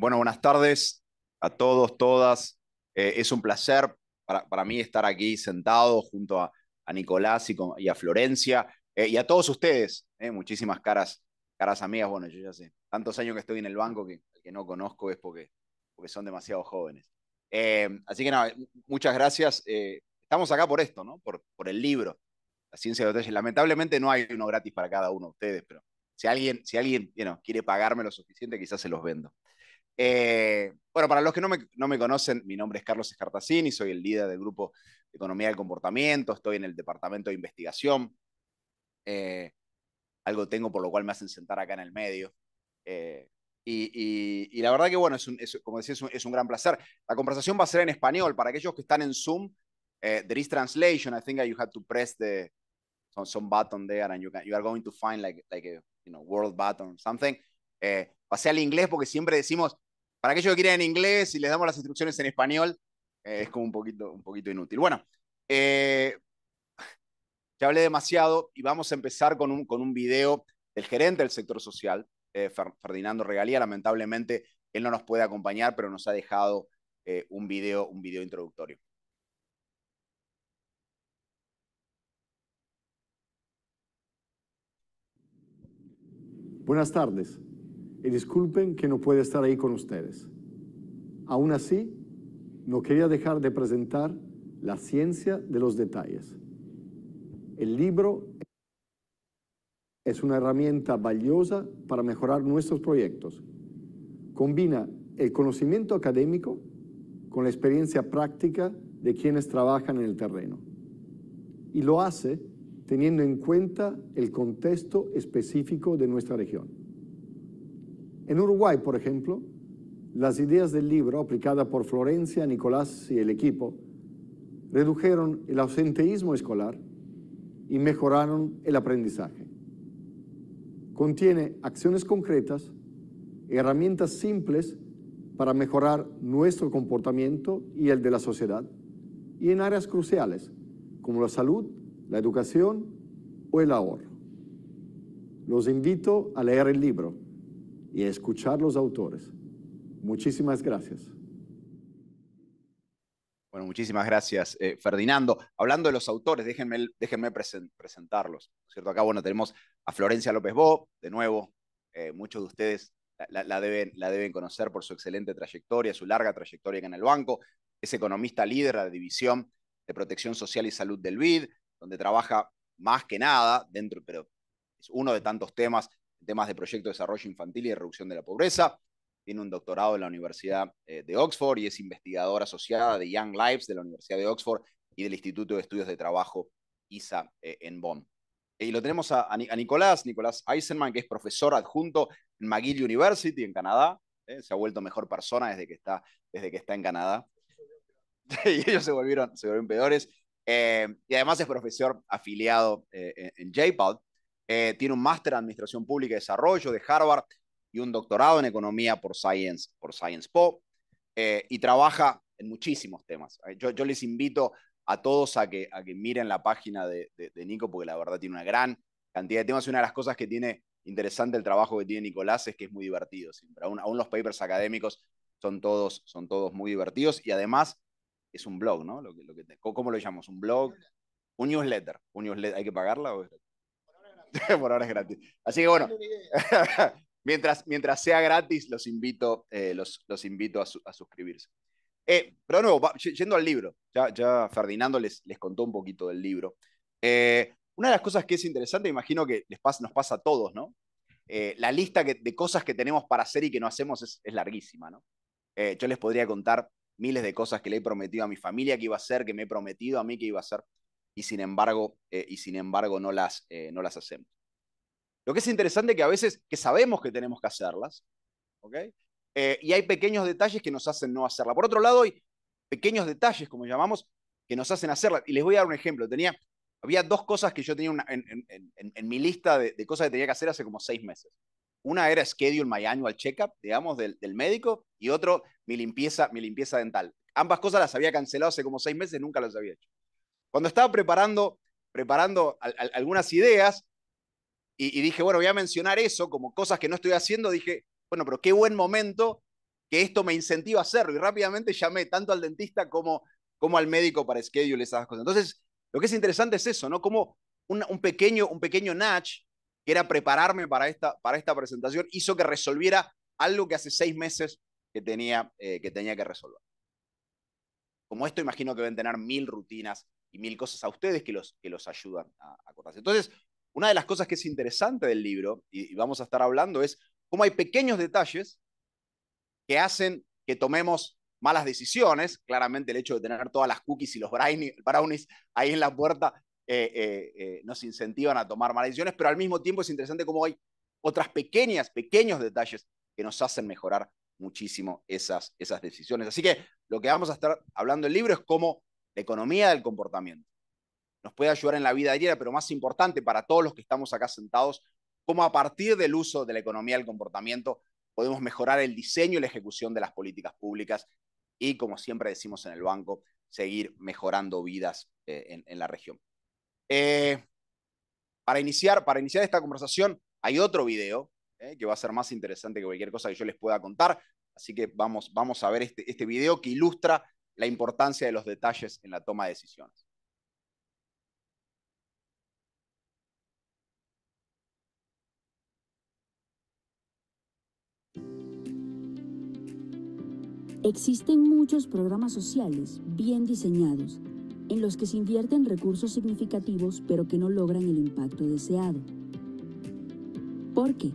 Bueno, buenas tardes a todos, todas. Eh, es un placer para, mí estar aquí sentado junto a, Nicolás y, a Florencia eh, y a todos ustedes. Eh, muchísimas caras, caras amigas. Bueno, yo ya sé, tantos años que estoy en el banco que el que no conozco es porque, son demasiado jóvenes. así que nada, muchas gracias. estamos acá por esto, ¿no? Por, por el libro, La ciencia de los Lamentablemente no hay uno gratis para cada uno de ustedes, pero si alguien, si alguien quiere pagarme lo suficiente, quizás se los vendo. Eh, bueno, para los que no me, no me, conocen, mi nombre es Carlos Escartacini, soy el líder del grupo de Economía del Comportamiento, estoy en el departamento de investigación. Eh, algo tengo por lo cual me hacen sentar acá en el medio. Eh, y, la verdad que, bueno, es como decía, es un, gran placer. La conversación va a ser en español. Para aquellos que están en Zoom, there is translation. I think you have to press the, some, button there and you, you are going to find like, like a you know, world button or something. pasé al inglés porque siempre decimos, para aquellos que quieran en inglés, y les damos las instrucciones en español, eh, es como un poquito, un poquito inútil. Bueno, eh, ya hablé demasiado y vamos a empezar con un, con video del gerente del sector social, eh, Ferdinando Regalía. Lamentablemente, él no nos puede acompañar, pero nos ha dejado un, video, un video introductorio. Buenas tardes y disculpen que no pueda estar ahí con ustedes. Aún así, no quería dejar de presentar la ciencia de los detalles. El libro es una herramienta valiosa para mejorar nuestros proyectos. Combina el conocimiento académico con la experiencia práctica de quienes trabajan en el terreno. Y lo hace teniendo en cuenta el contexto específico de nuestra región. En Uruguay, por ejemplo, las ideas del libro, aplicadas por Florencia, Nicolás y el equipo, redujeron el ausenteísmo escolar y mejoraron el aprendizaje. Contiene acciones concretas, herramientas simples para mejorar nuestro comportamiento y el de la sociedad, y en áreas cruciales como la salud, la educación o el ahorro. Los invito a leer el libro y escuchar los autores. Muchísimas gracias. Bueno, muchísimas gracias, eh, Ferdinando. Hablando de los autores, déjenme, déjenme presentarlos. ¿cierto? Acá, bueno, tenemos a Florencia López Bo, de nuevo, eh, muchos de ustedes la, deben, conocer por su excelente trayectoria, su larga trayectoria en el banco. Es economista líder de la División de Protección Social y Salud del BID, donde trabaja más que nada dentro, pero es uno de tantos temas temas de proyecto de desarrollo infantil y reducción de la pobreza. Tiene un doctorado en la Universidad eh, de Oxford y es investigadora asociada de Young Lives de la Universidad de Oxford y del Instituto de Estudios de Trabajo ISA eh, en Bonn. Y lo tenemos a, Nicolás, Nicolás Eisenman, que es profesor adjunto en McGill University en Canadá. Eh, se ha vuelto mejor persona desde que está, desde que está en Canadá. y ellos se volvieron, se peores. y además es profesor afiliado en, en JPOD eh, tiene un máster en Administración Pública y Desarrollo de Harvard y un doctorado en Economía por Science, por Science Po, eh, y trabaja en muchísimos temas. Eh, yo, les invito a todos a que, que miren la página de, Nico, porque la verdad tiene una gran cantidad de temas. Y una de las cosas que tiene interesante el trabajo que tiene Nicolás es que es muy divertido siempre. Aún, los papers académicos son todos, son todos muy divertidos y además es un blog, ¿no? Lo lo que ¿Cómo lo llamamos? ¿Un blog? Un newsletter. ¿Un newsletter? ¿Hay que pagarla? O... por ahora es gratis. Así que bueno, mientras, mientras sea gratis, los invito, eh, los, los, invito a, suscribirse. Eh, pero de nuevo, yendo al libro, ya, ya Ferdinando les, les contó un poquito del libro. Eh, una de las cosas que es interesante, imagino que les nos pasa a todos, ¿no? la lista de cosas que tenemos para hacer y que no hacemos es, es larguísima, ¿no? yo les podría contar miles de cosas que le he prometido a mi familia que iba a hacer, que me he prometido a mí que iba a hacer y sin embargo, eh, y sin embargo no, las, eh, no las hacemos. Lo que es interesante que a veces que sabemos que tenemos que hacerlas, ¿ok? Eh, y hay pequeños detalles que nos hacen no hacerla. Por otro lado, hay pequeños detalles, como llamamos, que nos hacen hacerla. Y les voy a dar un ejemplo. Tenía, había dos cosas que yo tenía una, en, mi lista de, cosas que tenía que hacer hace como seis meses. Una era schedule my annual checkup, digamos, del, del médico, y otro, mi limpieza, mi limpieza dental. Ambas cosas las había cancelado hace como seis meses, nunca las había hecho. Cuando estaba preparando, preparando algunas ideas y, dije, bueno, voy a mencionar eso como cosas que no estoy haciendo, dije, bueno, pero qué buen momento que esto me incentiva a hacerlo. Y rápidamente llamé tanto al dentista como, como al médico para schedule esas cosas. Entonces, lo que es interesante es eso, ¿no? Como un, pequeño, un pequeño nudge, que era prepararme para esta, para esta presentación, hizo que resolviera algo que hace seis meses que tenía, eh, que, tenía que resolver. Como esto, imagino que deben tener mil rutinas y mil cosas a ustedes que los, que los ayudan a acordarse. Entonces, una de las cosas que es interesante del libro, y, vamos a estar hablando, es cómo hay pequeños detalles que hacen que tomemos malas decisiones. Claramente el hecho de tener todas las cookies y los brownies ahí en la puerta eh, eh, eh, nos incentivan a tomar malas decisiones, pero al mismo tiempo es interesante cómo hay otras pequeñas, pequeños detalles que nos hacen mejorar muchísimo esas, esas decisiones. Así que lo que vamos a estar hablando el libro es cómo economía del comportamiento. Nos puede ayudar en la vida diaria, pero más importante para todos los que estamos acá sentados, cómo a partir del uso de la economía del comportamiento podemos mejorar el diseño y la ejecución de las políticas públicas y, como siempre decimos en el banco, seguir mejorando vidas eh, en, la región. Eh, para, iniciar, para iniciar esta conversación, hay otro video eh, que va a ser más interesante que cualquier cosa que yo les pueda contar. Así que vamos, vamos a ver este, este video que ilustra la importancia de los detalles en la toma de decisiones. Existen muchos programas sociales bien diseñados en los que se invierten recursos significativos pero que no logran el impacto deseado. ¿Por qué?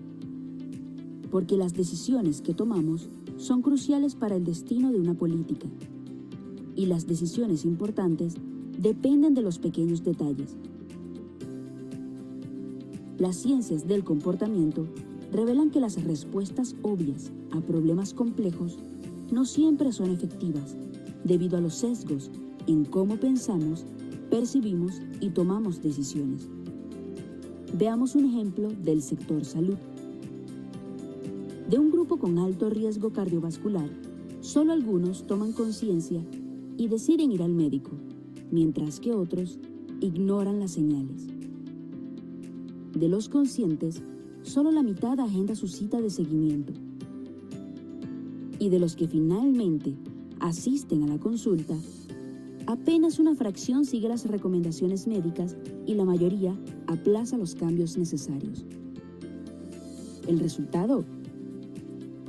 Porque las decisiones que tomamos son cruciales para el destino de una política, y las decisiones importantes dependen de los pequeños detalles. Las ciencias del comportamiento revelan que las respuestas obvias a problemas complejos no siempre son efectivas debido a los sesgos en cómo pensamos, percibimos y tomamos decisiones. Veamos un ejemplo del sector salud. De un grupo con alto riesgo cardiovascular, solo algunos toman conciencia y deciden ir al médico, mientras que otros ignoran las señales. De los conscientes, solo la mitad agenda su cita de seguimiento. Y de los que finalmente asisten a la consulta, apenas una fracción sigue las recomendaciones médicas y la mayoría aplaza los cambios necesarios. El resultado,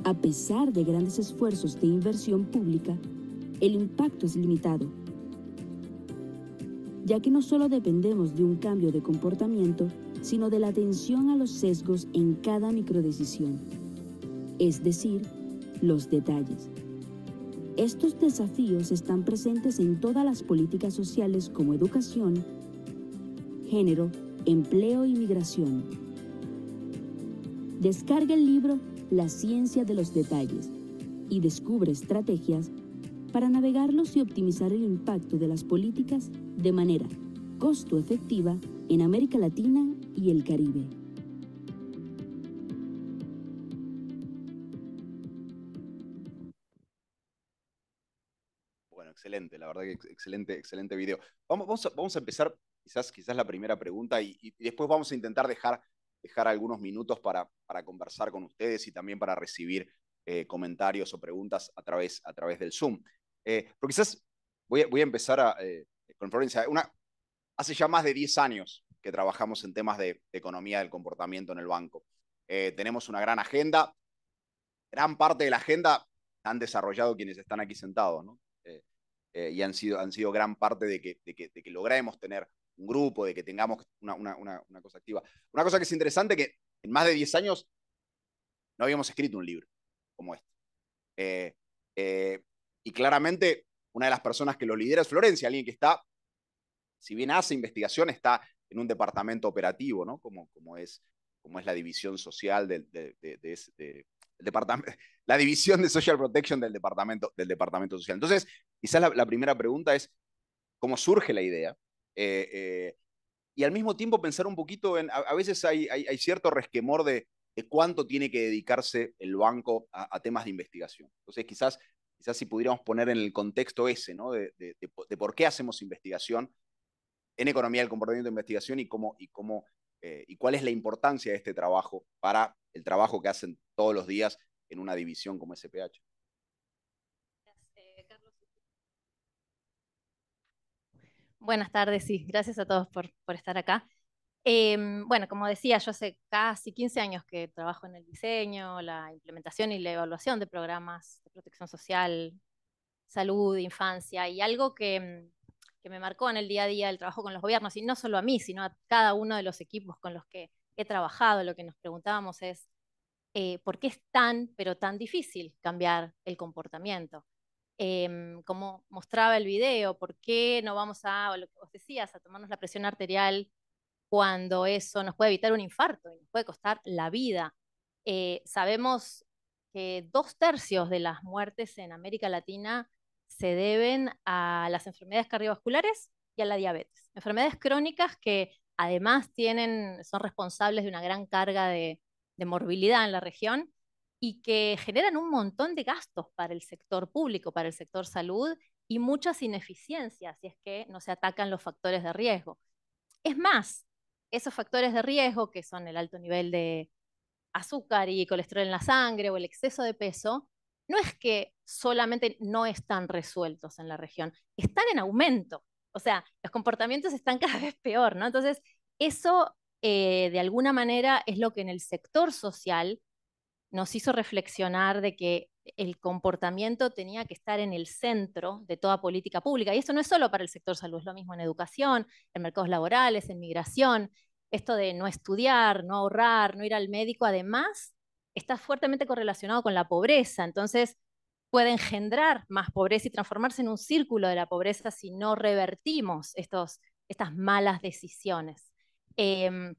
a pesar de grandes esfuerzos de inversión pública, el impacto es limitado, ya que no solo dependemos de un cambio de comportamiento, sino de la atención a los sesgos en cada microdecisión, es decir, los detalles. Estos desafíos están presentes en todas las políticas sociales como educación, género, empleo y migración. Descarga el libro La ciencia de los detalles y descubre estrategias para navegarlos y optimizar el impacto de las políticas de manera costo efectiva en América Latina y el Caribe. Bueno, excelente, la verdad que excelente, excelente video. Vamos, a, vamos a empezar quizás, quizás la primera pregunta y, después vamos a intentar dejar, dejar algunos minutos para, conversar con ustedes y también para recibir eh, comentarios o preguntas a través, a través del Zoom. Eh, pero quizás voy a, empezar a, eh, con Florencia. Una, hace ya más de 10 años que trabajamos en temas de, economía del comportamiento en el banco. Eh, tenemos una gran agenda. Gran parte de la agenda han desarrollado quienes están aquí sentados, ¿no? y han sido, han sido gran parte de que, que, de logremos tener un grupo, de que tengamos una, cosa activa. Una cosa que es interesante que en más de 10 años no habíamos escrito un libro como este. Y claramente una de las personas que lo lidera es Florencia, alguien que está, si bien hace investigación, está en un departamento operativo, ¿no? Como, como, es, como es la división social del, de, departamento, la división de Social Protection del departamento, del departamento social. Entonces, quizás la, primera pregunta es, ¿cómo surge la idea? Eh, eh, y al mismo tiempo pensar un poquito en, a, veces hay, hay, cierto resquemor de, cuánto tiene que dedicarse el banco a, a, temas de investigación. Entonces, quizás quizás si pudiéramos poner en el contexto ese, ¿no? De, por qué hacemos investigación en economía del comportamiento de investigación y cómo, y cómo eh, y cuál es la importancia de este trabajo para el trabajo que hacen todos los días en una división como SPH. Eh, Buenas tardes, sí, gracias a todos por estar acá. Em, bueno, como decía, yo hace casi 15 años que trabajo en el diseño, la implementación y la evaluación de programas de protección social, salud, infancia, y algo que, em, me marcó en el día a día el trabajo con los gobiernos, y no solo a mí, sino a cada uno de los equipos con los que he trabajado, lo que nos preguntábamos es, eh, ¿por qué es tan, pero tan difícil cambiar el comportamiento? Em, como mostraba el video, ¿por qué no vamos a, o lo que decías, a tomarnos la presión arterial cuando eso nos puede evitar un infarto y nos puede costar la vida. Eh, sabemos que dos tercios de las muertes en América Latina se deben a las enfermedades cardiovasculares y a la diabetes. Enfermedades crónicas que además tienen, son responsables de una gran carga de, de morbilidad en la región y que generan un montón de gastos para el sector público, para el sector salud y muchas ineficiencias si es que no se atacan los factores de riesgo. Es más, esos factores de riesgo, que son el alto nivel de azúcar y colesterol en la sangre o el exceso de peso, no es que solamente no están resueltos en la región, están en aumento. O sea, los comportamientos están cada vez peor, ¿no? Entonces, eso eh, de alguna manera es lo que en el sector social nos hizo reflexionar de que el comportamiento tenía que estar en el centro de toda política pública. Y eso no es solo para el sector salud, es lo mismo en educación, en mercados laborales, en migración, esto de no estudiar, no ahorrar, no ir al médico, además está fuertemente correlacionado con la pobreza. Entonces, puede engendrar más pobreza y transformarse en un círculo de la pobreza si no revertimos estos, estas malas decisiones. Em,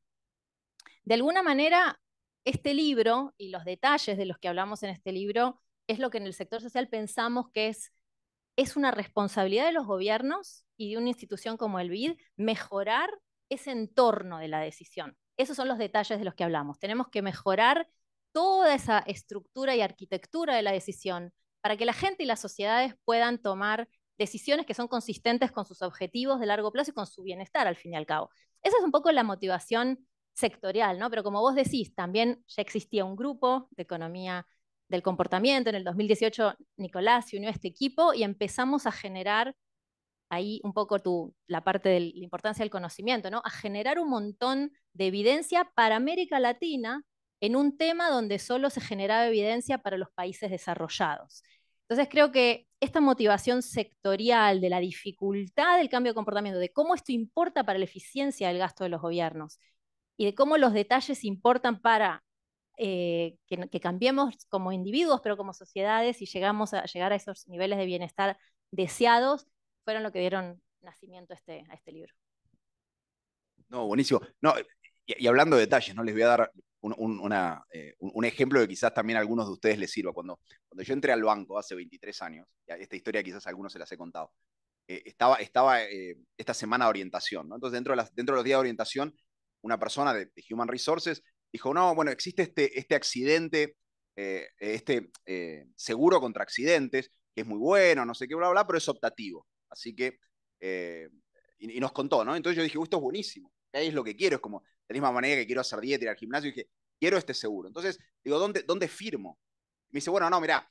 de alguna manera, este libro y los detalles de los que hablamos en este libro es lo que en el sector social pensamos que es, es una responsabilidad de los gobiernos y de una institución como el BID mejorar ese entorno de la decisión. Esos son los detalles de los que hablamos. Tenemos que mejorar toda esa estructura y arquitectura de la decisión para que la gente y las sociedades puedan tomar decisiones que son consistentes con sus objetivos de largo plazo y con su bienestar al fin y al cabo. Esa es un poco la motivación sectorial, ¿no? Pero como vos decís, también ya existía un grupo de economía del comportamiento. En el 2018 Nicolás se unió a este equipo y empezamos a generar ahí un poco tu, la parte de la importancia del conocimiento, ¿no? A generar un montón de evidencia para América Latina en un tema donde solo se generaba evidencia para los países desarrollados. Entonces creo que esta motivación sectorial de la dificultad del cambio de comportamiento, de cómo esto importa para la eficiencia del gasto de los gobiernos y de cómo los detalles importan para eh, que, que, cambiemos como individuos, pero como sociedades y llegamos a llegar a esos niveles de bienestar deseados, fueron lo que dieron nacimiento a este, a este libro. No, buenísimo. No, y, hablando de detalles, ¿no? Les voy a dar un, una, eh, un, ejemplo que quizás también a algunos de ustedes les sirva. Cuando, cuando yo entré al banco hace 23 años, esta historia quizás a algunos se las he contado, eh, estaba, estaba eh, esta semana de orientación, Entonces, dentro de, las, dentro de los días de orientación, una persona de, Human Resources dijo, no, bueno, existe este, este accidente, este seguro contra accidentes, que es muy bueno, no sé qué, bla, bla, pero es optativo. Así que, eh, y, nos contó, ¿no? Entonces yo dije, esto es buenísimo, es lo que quiero, es como, de la misma manera que quiero hacer dieta, ir al gimnasio, y dije, quiero este seguro. Entonces, digo, ¿dónde, firmo? me dice, bueno, no, mirá,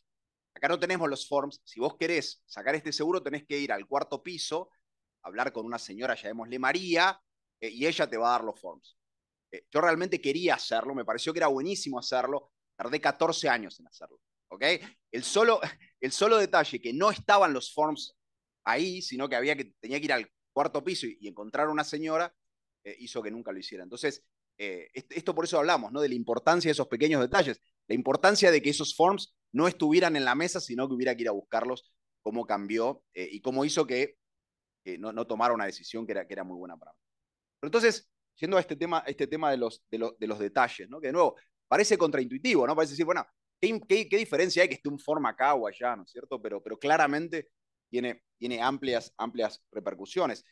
acá no tenemos los forms, si vos querés sacar este seguro tenés que ir al cuarto piso, hablar con una señora, llamémosle María, eh, y ella te va a dar los forms. Eh, yo realmente quería hacerlo, me pareció que era buenísimo hacerlo, tardé 14 años en hacerlo. ¿ok? El solo, el solo detalle que no estaban los forms ahí, sino que, había que tenía que ir al cuarto piso y, encontrar a una señora, eh, hizo que nunca lo hiciera. Entonces, eh, esto por eso hablamos, ¿no? De la importancia de esos pequeños detalles, la importancia de que esos forms no estuvieran en la mesa, sino que hubiera que ir a buscarlos, cómo cambió eh, y cómo hizo que no, tomara una decisión que era, que era muy buena para mí. Pero entonces, yendo a este tema, este tema de, los, de, los detalles, ¿no? Que de nuevo, parece contraintuitivo, ¿no? Parece decir, bueno, ¿qué, diferencia hay que esté un form acá o allá, ¿no es cierto? Pero, pero claramente tiene, amplias, amplias repercusiones.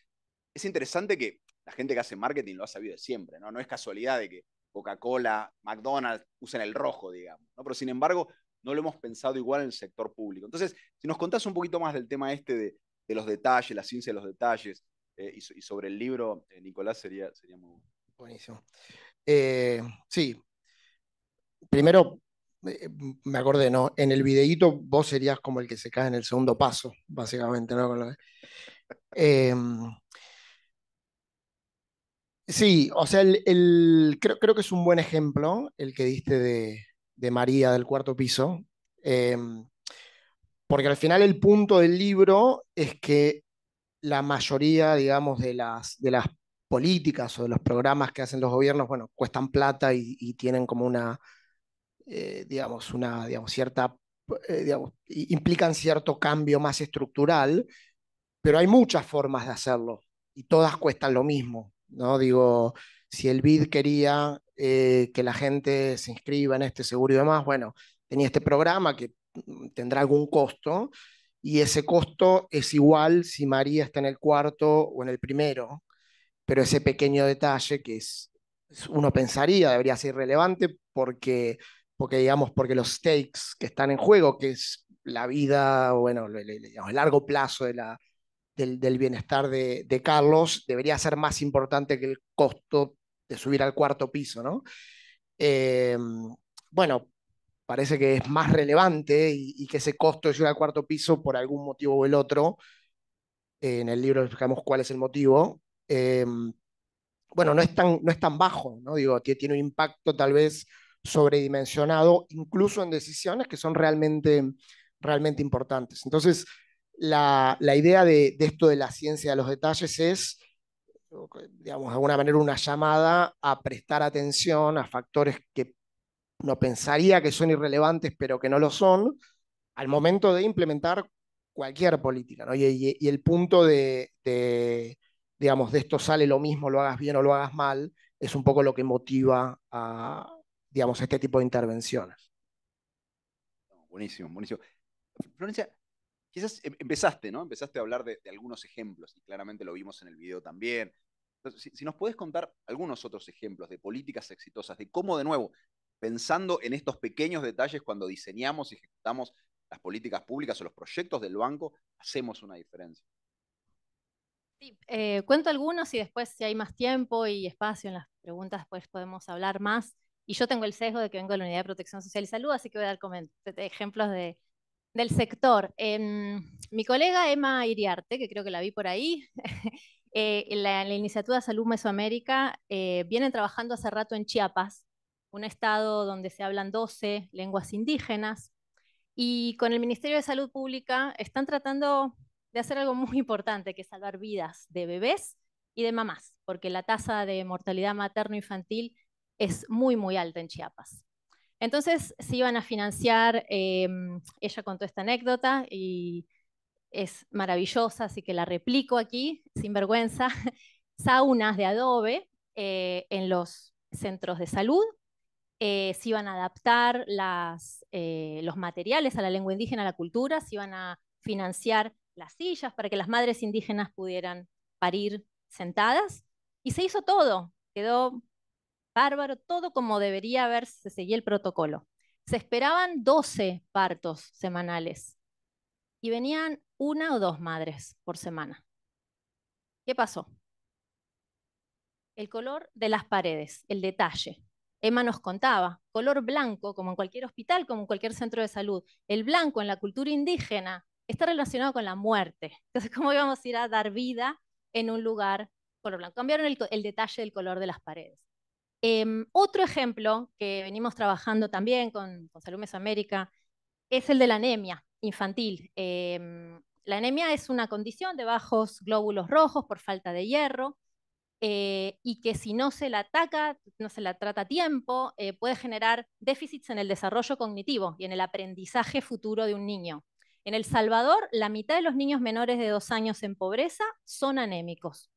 Es interesante que la gente que hace marketing lo ha sabido de siempre, ¿no? No es casualidad de que Coca-Cola, McDonald's usen el rojo, digamos, ¿no? Pero sin embargo, no lo hemos pensado igual en el sector público. Entonces, si nos contás un poquito más del tema este de, los detalles, la ciencia de los detalles, eh, y, sobre el libro, eh, Nicolás, sería, sería muy bueno. Buenísimo. Eh, sí. Primero, eh, me acordé, ¿no? En el videíto vos serías como el que se cae en el segundo paso, básicamente, ¿no? Em, sí, o sea, el, creo, que es un buen ejemplo el que diste de, de María del cuarto piso, em, porque al final el punto del libro es que la mayoría, digamos, de las, de las políticas o de los programas que hacen los gobiernos, bueno, cuestan plata y tienen como una eh, digamos, una digamos, cierta, eh, implican cierto cambio más estructural, pero hay muchas formas de hacerlo y todas cuestan lo mismo, ¿no? Digo, si el BID quería eh, que la gente se inscriba en este seguro y demás, bueno, tenía este programa que mm, tendrá algún costo y ese costo es igual si María está en el cuarto o en el primero, pero ese pequeño detalle que es, uno pensaría debería ser relevante porque porque digamos, porque los stakes que están en juego, que es la vida, bueno, el, largo plazo de la, del, del, bienestar de, Carlos, debería ser más importante que el costo de subir al cuarto piso, ¿no? Em, bueno, parece que es más relevante y, que ese costo de subir al cuarto piso por algún motivo o el otro, eh, en el libro explicamos cuál es el motivo, em, bueno, no es, tan, no es tan bajo, ¿no? Digo, tiene un impacto tal vez sobredimensionado, incluso en decisiones que son realmente, realmente importantes. Entonces, la, la idea de, esto de la ciencia de los detalles es, digamos, de alguna manera una llamada a prestar atención a factores que no pensaría que son irrelevantes, pero que no lo son, al momento de implementar cualquier política. Y, el punto de, digamos, de esto sale lo mismo, lo hagas bien o lo hagas mal, es un poco lo que motiva a, digamos, este tipo de intervenciones. Buenísimo, buenísimo. Florencia, quizás em, empezaste, ¿no? Empezaste a hablar de, algunos ejemplos y claramente lo vimos en el video también. si, nos puedes contar algunos otros ejemplos de políticas exitosas, de cómo de nuevo, pensando en estos pequeños detalles cuando diseñamos y ejecutamos las políticas públicas o los proyectos del banco, hacemos una diferencia. Sí, eh, cuento algunos y después si hay más tiempo y espacio en las preguntas, pues podemos hablar más. Y yo tengo el sesgo de que vengo de la Unidad de Protección Social y Salud, así que voy a dar ejemplos del sector. Em, mi colega Emma Iriarte, que creo que la vi por ahí, eh, en, la, Iniciativa Salud Mesoamérica, eh, vienen trabajando hace rato en Chiapas, un estado donde se hablan 12 lenguas indígenas, y con el Ministerio de Salud Pública están tratando de hacer algo muy importante, que es salvar vidas de bebés y de mamás, porque la tasa de mortalidad materno-infantil es muy, muy alta en Chiapas. Entonces se iban a financiar, eh, ella contó esta anécdota y es maravillosa, así que la replico aquí, sin vergüenza, saunas de adobe eh, en los centros de salud. Eh, se iban a adaptar las, los materiales a la lengua indígena, a la cultura, se iban a financiar las sillas para que las madres indígenas pudieran parir sentadas. Y se hizo todo, quedó bárbaro, todo como debería haberse seguido el protocolo. Se esperaban 12 partos semanales y venían una o dos madres por semana. ¿Qué pasó? El color de las paredes, el detalle. Emma nos contaba, color blanco, como en cualquier hospital, como en cualquier centro de salud. El blanco en la cultura indígena está relacionado con la muerte. Entonces, ¿cómo íbamos a ir a dar vida en un lugar color blanco? Cambiaron el, el detalle del color de las paredes. Em, otro ejemplo que venimos trabajando también con, con Salud Mesoamérica es el de la anemia infantil. Em, la anemia es una condición de bajos glóbulos rojos por falta de hierro eh, y que si no se la ataca, no se la trata a tiempo, eh, puede generar déficits en el desarrollo cognitivo y en el aprendizaje futuro de un niño. En El Salvador, la mitad de los niños menores de dos años en pobreza son anémicos.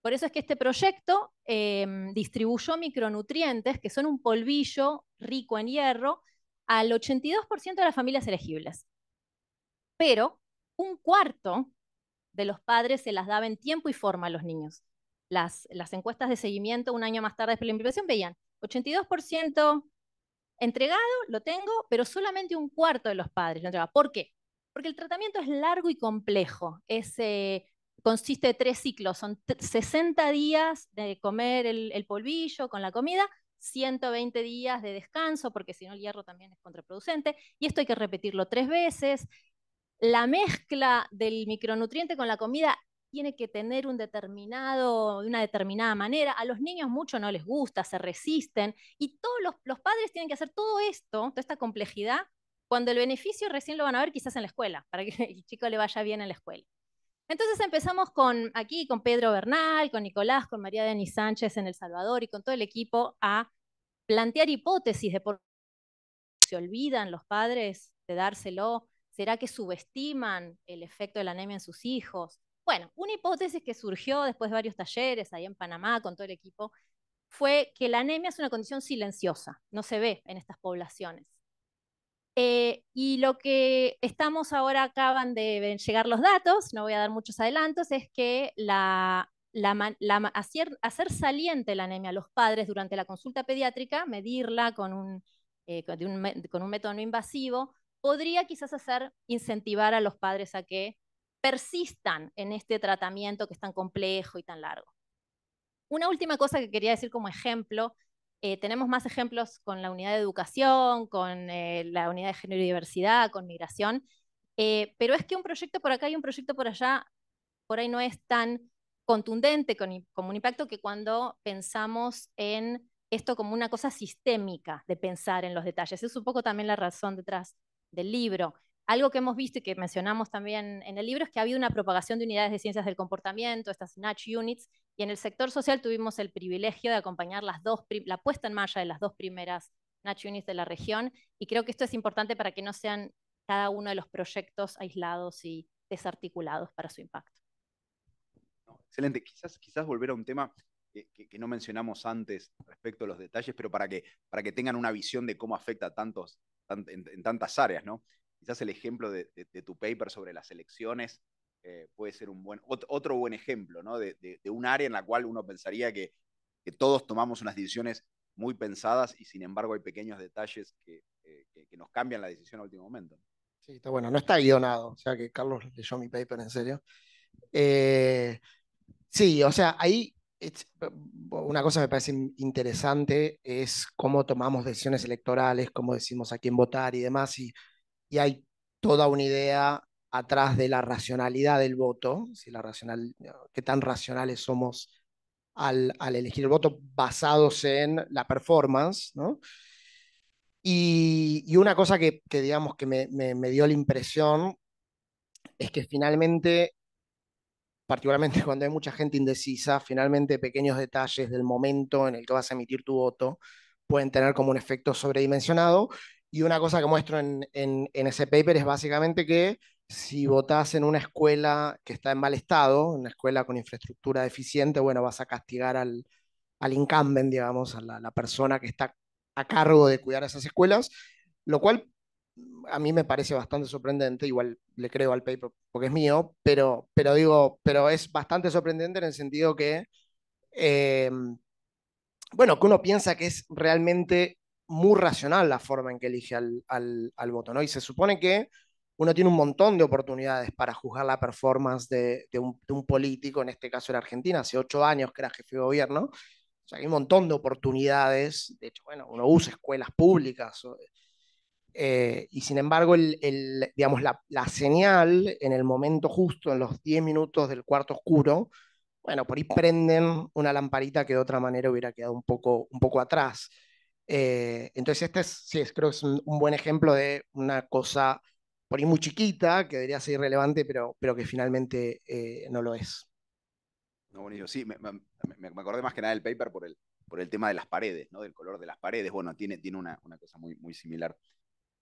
Por eso es que este proyecto em, distribuyó micronutrientes, que son un polvillo rico en hierro, al 82% de las familias elegibles. Pero un cuarto de los padres se las daba en tiempo y forma a los niños. Las, encuestas de seguimiento un año más tarde después de la implementación veían 82% entregado, lo tengo, pero solamente un cuarto de los padres lo entregaba. ¿Por qué? Porque el tratamiento es largo y complejo. Es eh, consiste de tres ciclos, son 60 días de comer el, polvillo con la comida, 120 días de descanso, porque si no el hierro también es contraproducente, y esto hay que repetirlo tres veces. La mezcla del micronutriente con la comida tiene que tener un determinado, de una determinada manera. A los niños mucho no les gusta, se resisten, y todos los, los padres tienen que hacer todo esto, toda esta complejidad, cuando el beneficio recién lo van a ver quizás en la escuela, para que el chico le vaya bien en la escuela. Entonces empezamos con aquí, con Pedro Bernal, con Nicolás, con María Denis Sánchez en El Salvador y con todo el equipo a plantear hipótesis de por qué se olvidan los padres de dárselo, será que subestiman el efecto de la anemia en sus hijos. Bueno, una hipótesis que surgió después de varios talleres ahí en Panamá con todo el equipo fue que la anemia es una condición silenciosa, no se ve en estas poblaciones. Eh, y lo que estamos ahora, acaban de llegar los datos, no voy a dar muchos adelantos, es que hacer, saliente la anemia a los padres durante la consulta pediátrica, medirla con un, eh, con un método no invasivo, podría quizás hacer incentivar a los padres a que persistan en este tratamiento que es tan complejo y tan largo. Una última cosa que quería decir como ejemplo eh, tenemos más ejemplos con la unidad de educación, con eh, la unidad de género y diversidad, con migración, eh, pero es que un proyecto por acá y un proyecto por allá, por ahí no es tan contundente con, como un impacto que cuando pensamos en esto como una cosa sistémica de pensar en los detalles. Es un poco también la razón detrás del libro. Algo que hemos visto y que mencionamos también en el libro es que ha habido una propagación de unidades de ciencias del comportamiento, estas Natch Units, y en el sector social tuvimos el privilegio de acompañar las dos la puesta en marcha de las dos primeras Natch de la región, y creo que esto es importante para que no sean cada uno de los proyectos aislados y desarticulados para su impacto. excelente. Quizás, quizás volver a un tema que, no mencionamos antes respecto a los detalles, pero para que, para que tengan una visión de cómo afecta tantos, en, tantas áreas, ¿no? Quizás el ejemplo de, tu paper sobre las elecciones eh, puede ser un buen, otro buen ejemplo ¿no? de, de, un área en la cual uno pensaría que, que, todos tomamos unas decisiones muy pensadas y sin embargo hay pequeños detalles que, eh, que, nos cambian la decisión a último momento. Sí, está bueno, no está guionado, o sea que Carlos leyó mi paper en serio. Eh, sí, o sea, ahí una cosa me parece interesante es cómo tomamos decisiones electorales, cómo decimos a quién votar y demás, y, y hay toda una idea atrás de la racionalidad del voto, si la racional, eh, qué tan racionales somos al, elegir el voto basados en la performance, Y, una cosa que, digamos que me, dio la impresión es que finalmente, particularmente cuando hay mucha gente indecisa, finalmente pequeños detalles del momento en el que vas a emitir tu voto pueden tener como un efecto sobredimensionado. Y una cosa que muestro en ese paper es básicamente que si votas en una escuela que está en mal estado, una escuela con infraestructura deficiente, bueno, vas a castigar al, al digamos, a la, persona que está a cargo de cuidar esas escuelas, lo cual a mí me parece bastante sorprendente, igual le creo al paper porque es mío, pero, pero digo, pero es bastante sorprendente en el sentido que, em, bueno, que uno piensa que es realmente muy racional la forma en que elige al, al, al voto, ¿no? Y se supone que uno tiene un montón de oportunidades para juzgar la performance de, un, político, en este caso era Argentina, hace ocho años que era jefe de gobierno, o sea, hay un montón de oportunidades, de hecho, bueno, uno usa escuelas públicas, eh, y sin embargo, el, digamos, la, señal en el momento justo, en los diez minutos del cuarto oscuro, bueno, por ahí prenden una lamparita que de otra manera hubiera quedado un poco, un poco atrás. Eh, entonces, este es, sí, creo que es un buen ejemplo de una cosa por ahí muy chiquita, que debería ser irrelevante, pero, pero que finalmente eh, no lo es. No, bonito. Sí, me, acordé más que nada del paper por el, por el tema de las paredes, ¿no? Del color de las paredes. Bueno, tiene, tiene una, cosa muy, muy similar.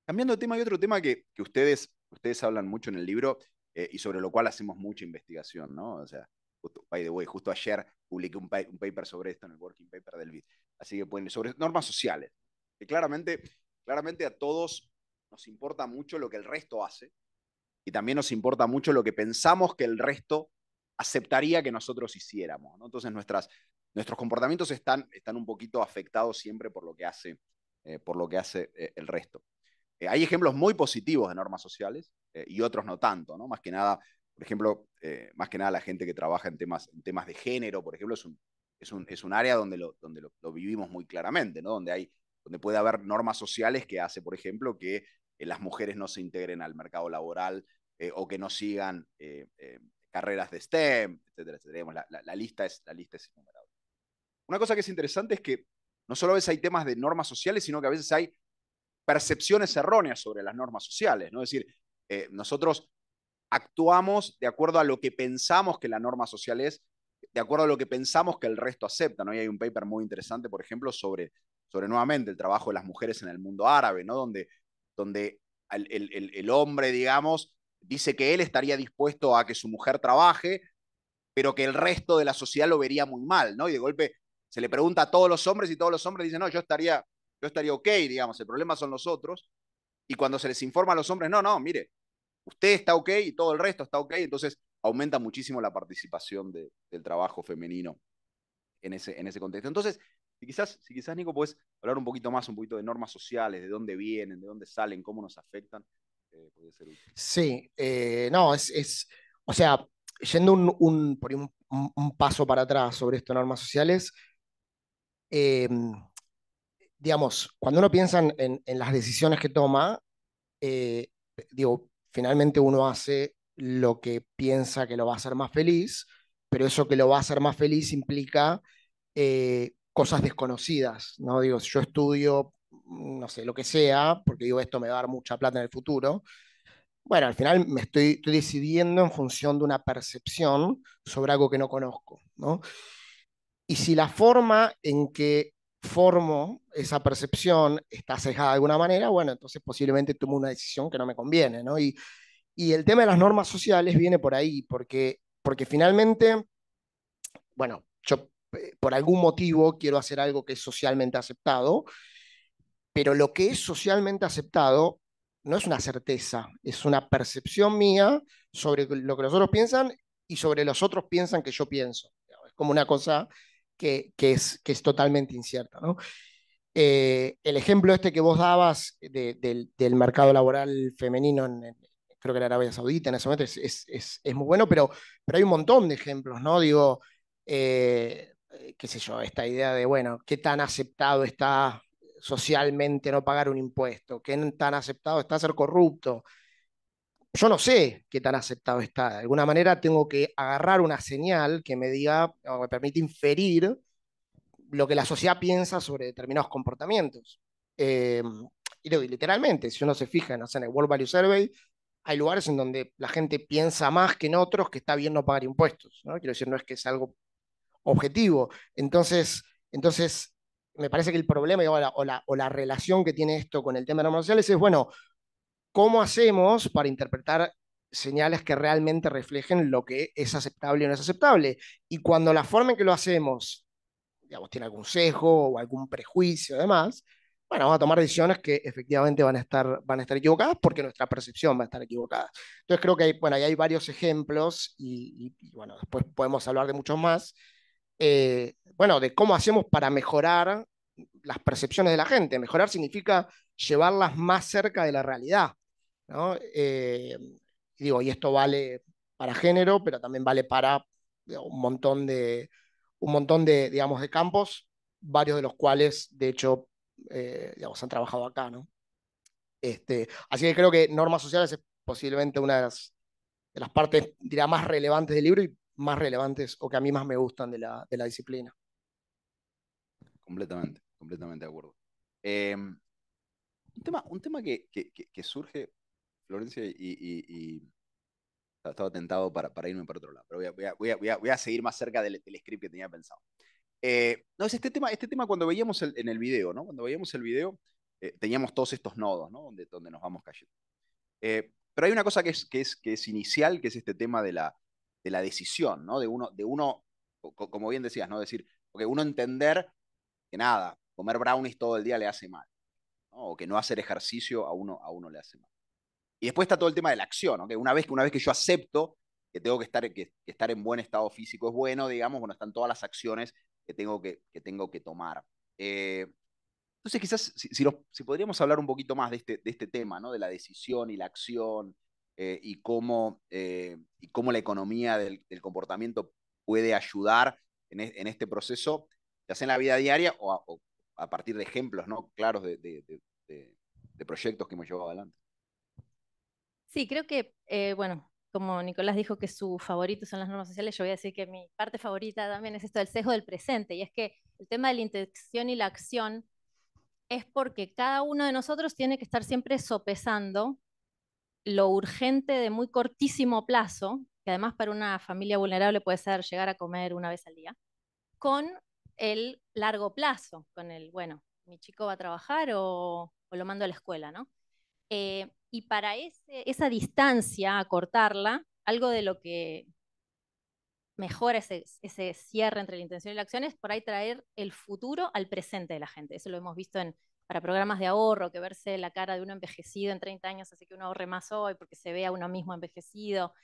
Cambiando de tema, hay otro tema que, que ustedes, ustedes hablan mucho en el libro eh, y sobre lo cual hacemos mucha investigación, ¿no? O sea, justo, by justo ayer publiqué un, paper sobre esto en el working paper del BID. Así que pueden, sobre normas sociales, que claramente, claramente a todos nos importa mucho lo que el resto hace y también nos importa mucho lo que pensamos que el resto aceptaría que nosotros hiciéramos. Entonces nuestras, nuestros comportamientos están, están un poquito afectados siempre por lo que hace, eh, por lo que hace eh, el resto. Eh, hay ejemplos muy positivos de normas sociales y otros no tanto, ¿no? Más que nada, por ejemplo, más que nada la gente que trabaja en temas, en temas de género, por ejemplo, es un, es un, área donde, lo, donde lo, vivimos muy claramente, ¿no? Donde hay donde puede haber normas sociales que hace, por ejemplo, que eh, las mujeres no se integren al mercado laboral eh, o que no sigan eh, carreras de STEM, etcétera, etcétera. La, lista es, la lista es innumerable. Una cosa que es interesante es que no solo a veces hay temas de normas sociales, sino que a veces hay percepciones erróneas sobre las normas sociales. ¿no? Es decir, nosotros actuamos de acuerdo a lo que pensamos que la norma social es, de acuerdo a lo que pensamos que el resto acepta. ¿no? hay un paper muy interesante, por ejemplo, sobre sobre nuevamente el trabajo de las mujeres en el mundo árabe, ¿no? Donde, donde el, hombre, digamos, dice que él estaría dispuesto a que su mujer trabaje, pero que el resto de la sociedad lo vería muy mal, ¿no? Y de golpe se le pregunta a todos los hombres y todos los hombres dicen, no, yo estaría, yo estaría ok, digamos, el problema son los otros. Y cuando se les informa a los hombres, no, no, mire, usted está ok y todo el resto está ok, entonces aumenta muchísimo la participación del trabajo femenino en ese, en ese contexto. Entonces, si quizás, si quizás, Nico, puedes hablar un poquito más, un poquito de normas sociales, de dónde vienen, de dónde salen, cómo nos afectan. Eh, sí, eh, no, es, o sea, yendo un, por un, un, paso para atrás sobre esto, normas sociales, eh, digamos, cuando uno piensa en, en las decisiones que toma, digo, finalmente uno hace lo que piensa que lo va a hacer más feliz, pero eso que lo va a hacer más feliz implica eh, cosas desconocidas, ¿no? Digo, si yo estudio, mm, no sé, lo que sea, porque digo, esto me va a dar mucha plata en el futuro. Bueno, al final me estoy, decidiendo en función de una percepción sobre algo que no conozco, ¿no? Y si la forma en que formo esa percepción está cejada de alguna manera, bueno, entonces posiblemente tomo una decisión que no me conviene, ¿no? Y, y el tema de las normas sociales viene por ahí, porque, porque finalmente, bueno, yo eh, por algún motivo quiero hacer algo que es socialmente aceptado, pero lo que es socialmente aceptado no es una certeza, es una percepción mía sobre lo que los otros piensan y sobre los otros piensan que yo pienso. Es como una cosa que, es, que es totalmente incierta. Eh, el ejemplo este que vos dabas del, mercado laboral femenino en, creo que la Arabia Saudita en ese momento, es, es, es, muy bueno, pero, pero hay un montón de ejemplos, ¿no? Digo, eh, eh, qué sé yo, esta idea de, bueno, qué tan aceptado está socialmente no pagar un impuesto, qué tan aceptado está ser corrupto. Yo no sé qué tan aceptado está. De alguna manera tengo que agarrar una señal que me diga o me permite inferir lo que la sociedad piensa sobre determinados comportamientos. Eh, y literalmente, si uno se fija en el World Value Survey, hay lugares en donde la gente piensa más que en otros que está bien no pagar impuestos. ¿no? Quiero decir, no es que es algo objetivo. Entonces, entonces me parece que el problema o la, o, la, relación que tiene esto con el tema de normas sociales es, bueno, ¿cómo hacemos para interpretar señales que realmente reflejen lo que es aceptable o no es aceptable? Y cuando la forma en que lo hacemos, digamos, tiene algún sesgo o algún prejuicio, además, bueno, vamos a tomar decisiones que efectivamente van a estar, van a estar equivocadas porque nuestra percepción va a estar equivocada. Entonces creo que hay, bueno, ahí hay varios ejemplos y, y bueno, después podemos hablar de muchos más eh, bueno, de cómo hacemos para mejorar las percepciones de la gente. Mejorar significa llevarlas más cerca de la realidad. Eh, digo, y esto vale para género, pero también vale para un montón de, un montón de, digamos, de campos, varios de los cuales, de hecho, eh, digamos, han trabajado acá, ¿no? Este, así que creo que normas sociales es posiblemente una de las, de las partes, dirá, más relevantes del libro y más relevantes o que a mí más me gustan de la, disciplina. Completamente, completamente de acuerdo. Em, un tema, un tema que, surge, Florencia, y, estaba tentado para, para, irme para otro lado, pero voy a, seguir más cerca del, script que tenía pensado. Eh, no, este tema, este tema cuando veíamos en el video, Cuando veíamos el video, eh, teníamos todos estos nodos, ¿no? Donde, donde nos vamos cayendo. Eh, pero hay una cosa que es, es, que es inicial, que es este tema de la, de la decisión, ¿no? De uno, de uno como bien decías, ¿no? Decir, porque uno entender que nada, comer brownies todo el día le hace mal, o que no hacer ejercicio a uno, a uno le hace mal. Y después está todo el tema de la acción, que una vez, una vez que yo acepto que tengo que estar, que, estar en buen estado físico es bueno, digamos, bueno, están todas las acciones que tengo que, tengo que tomar. Eh, entonces, quizás si, si, podríamos hablar un poquito más de este, de este tema, ¿no? de la decisión y la acción, eh, eh, y, cómo, la economía del, comportamiento puede ayudar e, en, este proceso, ya sea en la vida diaria o a, partir de ejemplos ¿no? claros de, proyectos que hemos llevado adelante. Sí, creo que, eh, bueno, como Nicolás dijo que su favorito son las normas sociales, yo voy a decir que mi parte favorita también es esto del sesgo del presente, y es que el tema de la intención y la acción es porque cada uno de nosotros tiene que estar siempre sopesando lo urgente de muy cortísimo plazo, que además para una familia vulnerable puede ser llegar a comer una vez al día, con el largo plazo, con el, bueno, mi chico va a trabajar o, lo mando a la escuela, ¿no? Eh, y para esa distancia, acortarla, algo de lo que mejora ese, cierre entre la intención y la acción es por ahí traer el futuro al presente de la gente. Eso lo hemos visto en para programas de ahorro, que verse la cara de uno envejecido en 30 años hace que uno ahorre más hoy porque se vea uno mismo envejecido.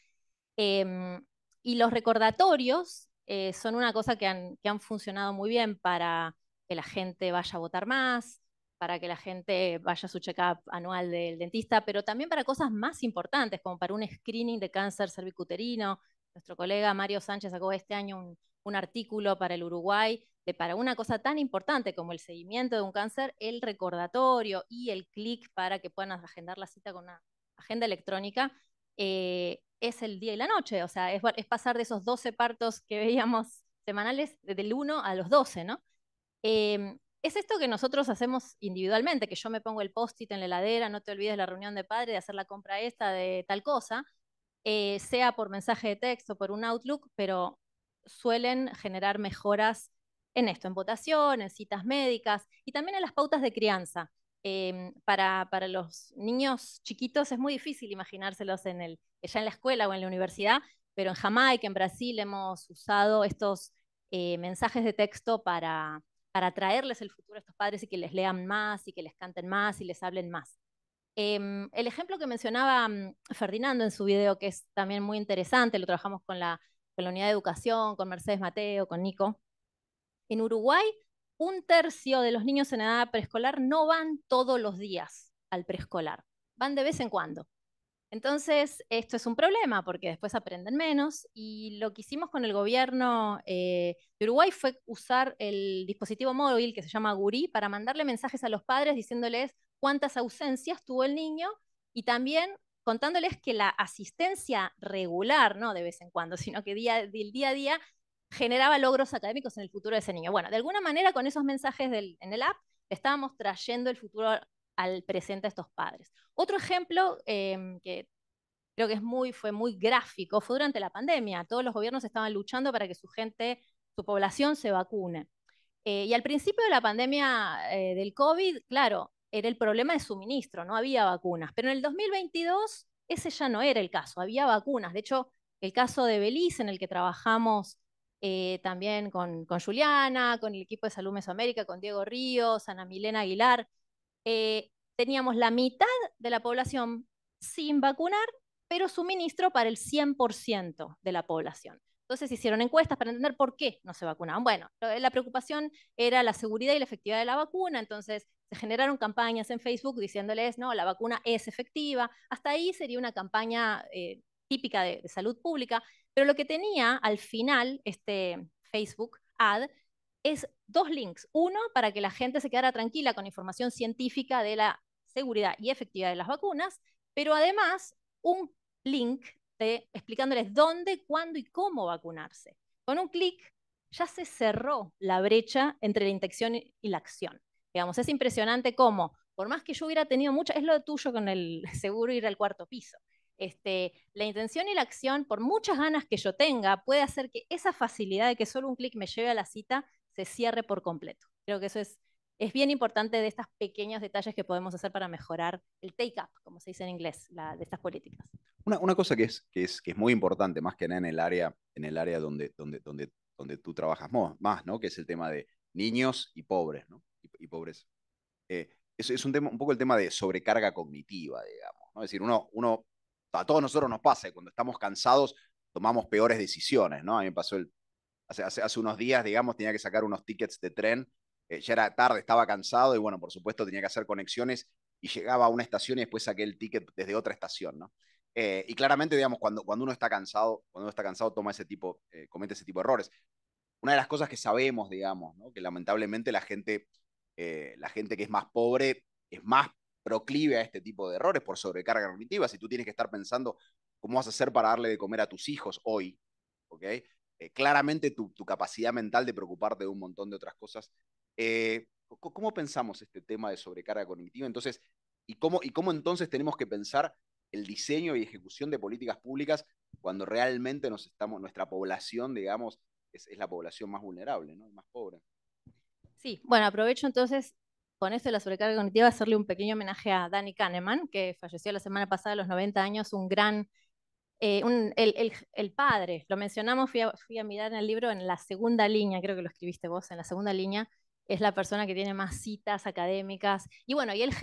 Em, y los recordatorios eh, son una cosa que han, funcionado muy bien para que la gente vaya a votar más, para que la gente vaya a su check-up anual del dentista, pero también para cosas más importantes, como para un screening de cáncer cervicuterino. Nuestro colega Mario Sánchez sacó este año un, un artículo para el Uruguay de para una cosa tan importante como el seguimiento de un cáncer, el recordatorio y el clic para que puedan agendar la cita con una agenda electrónica, eh, es el día y la noche, o sea, es, pasar de esos 12 partos que veíamos semanales del 1 a los 12, ¿no? Em, es esto que nosotros hacemos individualmente, que yo me pongo el post-it en la heladera, no te olvides la reunión de padre, de hacer la compra esta, de tal cosa, eh, sea por mensaje de texto, por un Outlook, pero suelen generar mejoras en esto, en votaciones, en citas médicas y también en las pautas de crianza. Em, para, los niños chiquitos es muy difícil imaginárselos en ya en la escuela o en la universidad, pero en Jamaica, en Brasil, hemos usado estos eh, mensajes de texto para, para traerles el futuro a estos padres y que les lean más y que les canten más y les hablen más. Em, el ejemplo que mencionaba mm, Ferdinando en su video, que es también muy interesante, lo trabajamos con la la unidad de educación, con Mercedes Mateo, con Nico. En Uruguay, un tercio de los niños en edad preescolar no van todos los días al preescolar, van de vez en cuando. Entonces, esto es un problema porque después aprenden menos y lo que hicimos con el gobierno eh, de Uruguay fue usar el dispositivo móvil que se llama Gurí para mandarle mensajes a los padres diciéndoles cuántas ausencias tuvo el niño y también contándoles que la asistencia regular, no de vez en cuando, sino que día, del día a día, generaba logros académicos en el futuro de ese niño. Bueno, de alguna manera con esos mensajes en el app estábamos trayendo el futuro al presente a estos padres. Otro ejemplo em, que creo que es muy, fue muy gráfico fue durante la pandemia. Todos los gobiernos estaban luchando para que su gente, su población se vacune. Eh, y al principio de la pandemia eh, del COVID, claro, era el problema de suministro, no había vacunas. Pero en el 2022 ese ya no era el caso, había vacunas. De hecho, el caso de Belice, en el que trabajamos eh, también con, Juliana, con el equipo de Salud Mesoamérica, con Diego Ríos, Ana Milena Aguilar, eh, teníamos la mitad de la población sin vacunar, pero suministro para el 100% de la población. Entonces hicieron encuestas para entender por qué no se vacunaban. Bueno, la preocupación era la seguridad y la efectividad de la vacuna, entonces se generaron campañas en Facebook diciéndoles, no, la vacuna es efectiva. Hasta ahí sería una campaña eh, típica de, de, salud pública, pero lo que tenía al final este Facebook ad es dos links. Uno, para que la gente se quedara tranquila con información científica de la seguridad y efectividad de las vacunas, pero además un link explicándoles dónde, cuándo y cómo vacunarse. Con un clic ya se cerró la brecha entre la intención y la acción. Digamos, es impresionante cómo, por más que yo hubiera tenido mucha, es lo tuyo con el seguro ir al cuarto piso. Este, la intención y la acción, por muchas ganas que yo tenga, puede hacer que esa facilidad de que solo un clic me lleve a la cita se cierre por completo. Creo que eso es es bien importante de estos pequeños detalles que podemos hacer para mejorar el take-up, como se dice en inglés, la, de estas políticas. Una, cosa que es, que es, que, es, muy importante, más que nada en el área, en el área donde, donde, donde, donde tú trabajas más, ¿no? que es el tema de niños y pobres, ¿no? y, pobres. Eh, es, un, un poco el tema de sobrecarga cognitiva, digamos. ¿no? Es decir, uno, uno, a todos nosotros nos pasa, cuando estamos cansados tomamos peores decisiones. ¿no? A mí me pasó el, hace, hace, hace unos días, digamos, tenía que sacar unos tickets de tren eh, ya era tarde, estaba cansado y bueno, por supuesto tenía que hacer conexiones y llegaba a una estación y después saqué el ticket desde otra estación, ¿no? Eh, y claramente, digamos, cuando, cuando uno está cansado, cuando uno está cansado, toma ese tipo, eh, comete ese tipo de errores. Una de las cosas que sabemos, digamos, que lamentablemente la gente, la gente que es más pobre es más proclive a este tipo de errores por sobrecarga cognitiva. Si tú tienes que estar pensando cómo vas a hacer para darle de comer a tus hijos hoy, ¿ok? claramente tu, tu, capacidad mental de preocuparte de un montón de otras cosas eh, ¿Cómo pensamos este tema de sobrecarga cognitiva? Entonces, ¿y cómo, ¿y cómo entonces tenemos que pensar el diseño y ejecución de políticas públicas cuando realmente nos estamos, nuestra población, digamos, es, la población más vulnerable, más pobre? Sí, bueno, aprovecho entonces con esto de la sobrecarga cognitiva hacerle un pequeño homenaje a Danny Kahneman, que falleció la semana pasada a los 90 años, un gran, eh, el, padre, lo mencionamos, fui fui a mirar en el libro en la segunda línea, creo que lo escribiste vos, en la segunda línea, es la persona que tiene más citas académicas. Y bueno, y él,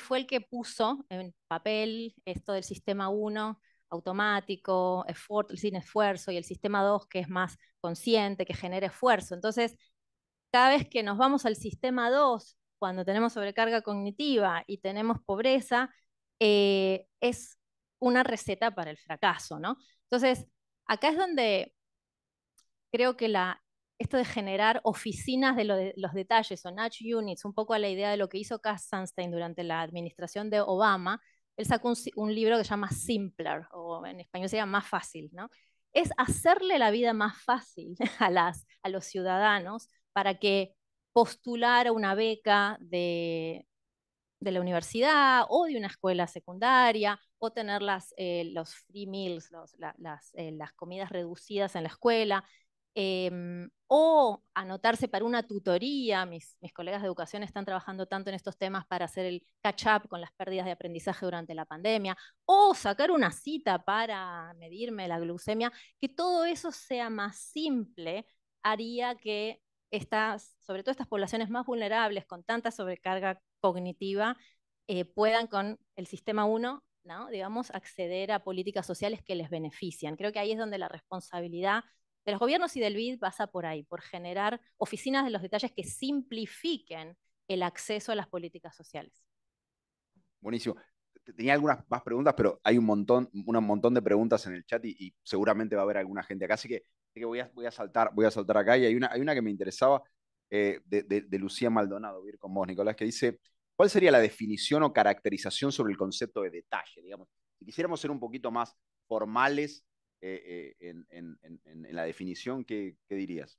fue el que puso en papel esto del sistema 1 automático, sin esfuerzo, y el sistema 2 que es más consciente, que genera esfuerzo. Entonces, cada vez que nos vamos al sistema 2, cuando tenemos sobrecarga cognitiva y tenemos pobreza, eh, es una receta para el fracaso, ¿no? Entonces, acá es donde creo que la, esto de generar oficinas de, los detalles o Nudge Units, un poco a la idea de lo que hizo Cass Sunstein durante la administración de Obama, él sacó un, libro que se llama Simpler, o en español se llama Más Fácil, ¿no? Es hacerle la vida más fácil a, a los ciudadanos para que postular a una beca de, la universidad o de una escuela secundaria o tener eh, los free meals, eh, las comidas reducidas en la escuela. Em, o anotarse para una tutoría. Mis, colegas de educación están trabajando tanto en estos temas para hacer el catch-up con las pérdidas de aprendizaje durante la pandemia, o sacar una cita para medirme la glucemia, que todo eso sea más simple haría que estas, sobre todo estas poblaciones más vulnerables con tanta sobrecarga cognitiva, eh, puedan con el sistema 1, ¿no? digamos, acceder a políticas sociales que les benefician. Creo que ahí es donde la responsabilidad de los gobiernos y del BID pasa por ahí, por generar oficinas de los detalles que simplifiquen el acceso a las políticas sociales. Buenísimo. Tenía algunas más preguntas, pero hay un montón, un montón de preguntas en el chat y, seguramente va a haber alguna gente acá. Así que, voy, a, voy, a, saltar, voy a saltar acá y hay una, hay una que me interesaba eh, de, Lucía Maldonado, ir con vos, Nicolás, que dice, ¿cuál sería la definición o caracterización sobre el concepto de detalle? Digamos, si quisiéramos ser un poquito más formales eh, eh, en, la definición, ¿qué, dirías?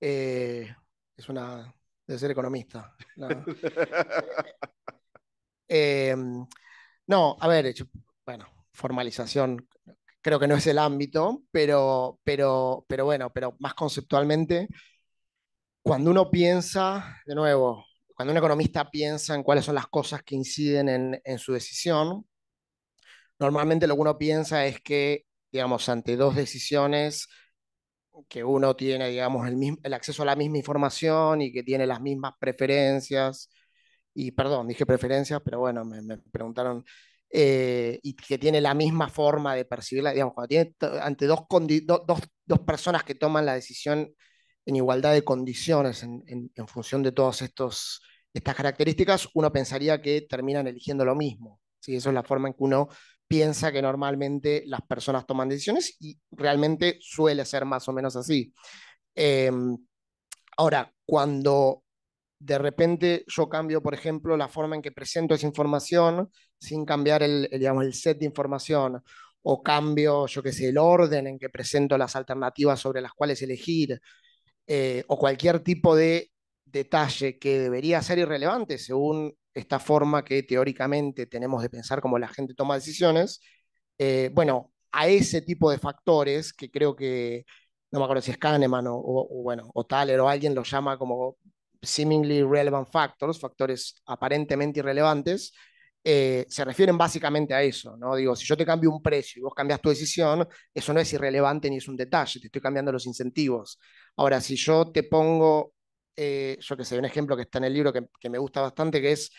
Eh, es una de ser economista. No, a ver, bueno, formalización creo que no es el ámbito, pero, pero, pero bueno, pero más conceptualmente, cuando uno piensa, de nuevo, cuando un economista piensa en cuáles son las cosas que inciden en, su decisión, normalmente lo que uno piensa es que digamos, ante dos decisiones que uno tiene, digamos, el, acceso a la misma información y que tiene las mismas preferencias, y perdón, dije preferencias, pero bueno, me, preguntaron, eh, y que tiene la misma forma de percibirla, digamos, cuando tiene ante dos, personas que toman la decisión en igualdad de condiciones en, función de todas estas características, uno pensaría que terminan eligiendo lo mismo. esa es la forma en que uno piensa que normalmente las personas toman decisiones y realmente suele ser más o menos así. Em, ahora, cuando de repente yo cambio, por ejemplo, la forma en que presento esa información sin cambiar el, el set de información o cambio, yo qué sé, el orden en que presento las alternativas sobre las cuales elegir eh, o cualquier tipo de detalle que debería ser irrelevante según esta forma que teóricamente tenemos de pensar cómo la gente toma decisiones, eh, bueno, a ese tipo de factores que creo que, no me acuerdo si es Kahneman o, bueno, o Thaler o alguien lo llama como seemingly relevant factors, factores aparentemente irrelevantes, eh, se refieren básicamente a eso, ¿no? Digo, si yo te cambio un precio y vos cambias tu decisión, eso no es irrelevante ni es un detalle, te estoy cambiando los incentivos. Ahora, si yo te pongo eh, yo que sé, un ejemplo que está en el libro que, me gusta bastante, que es,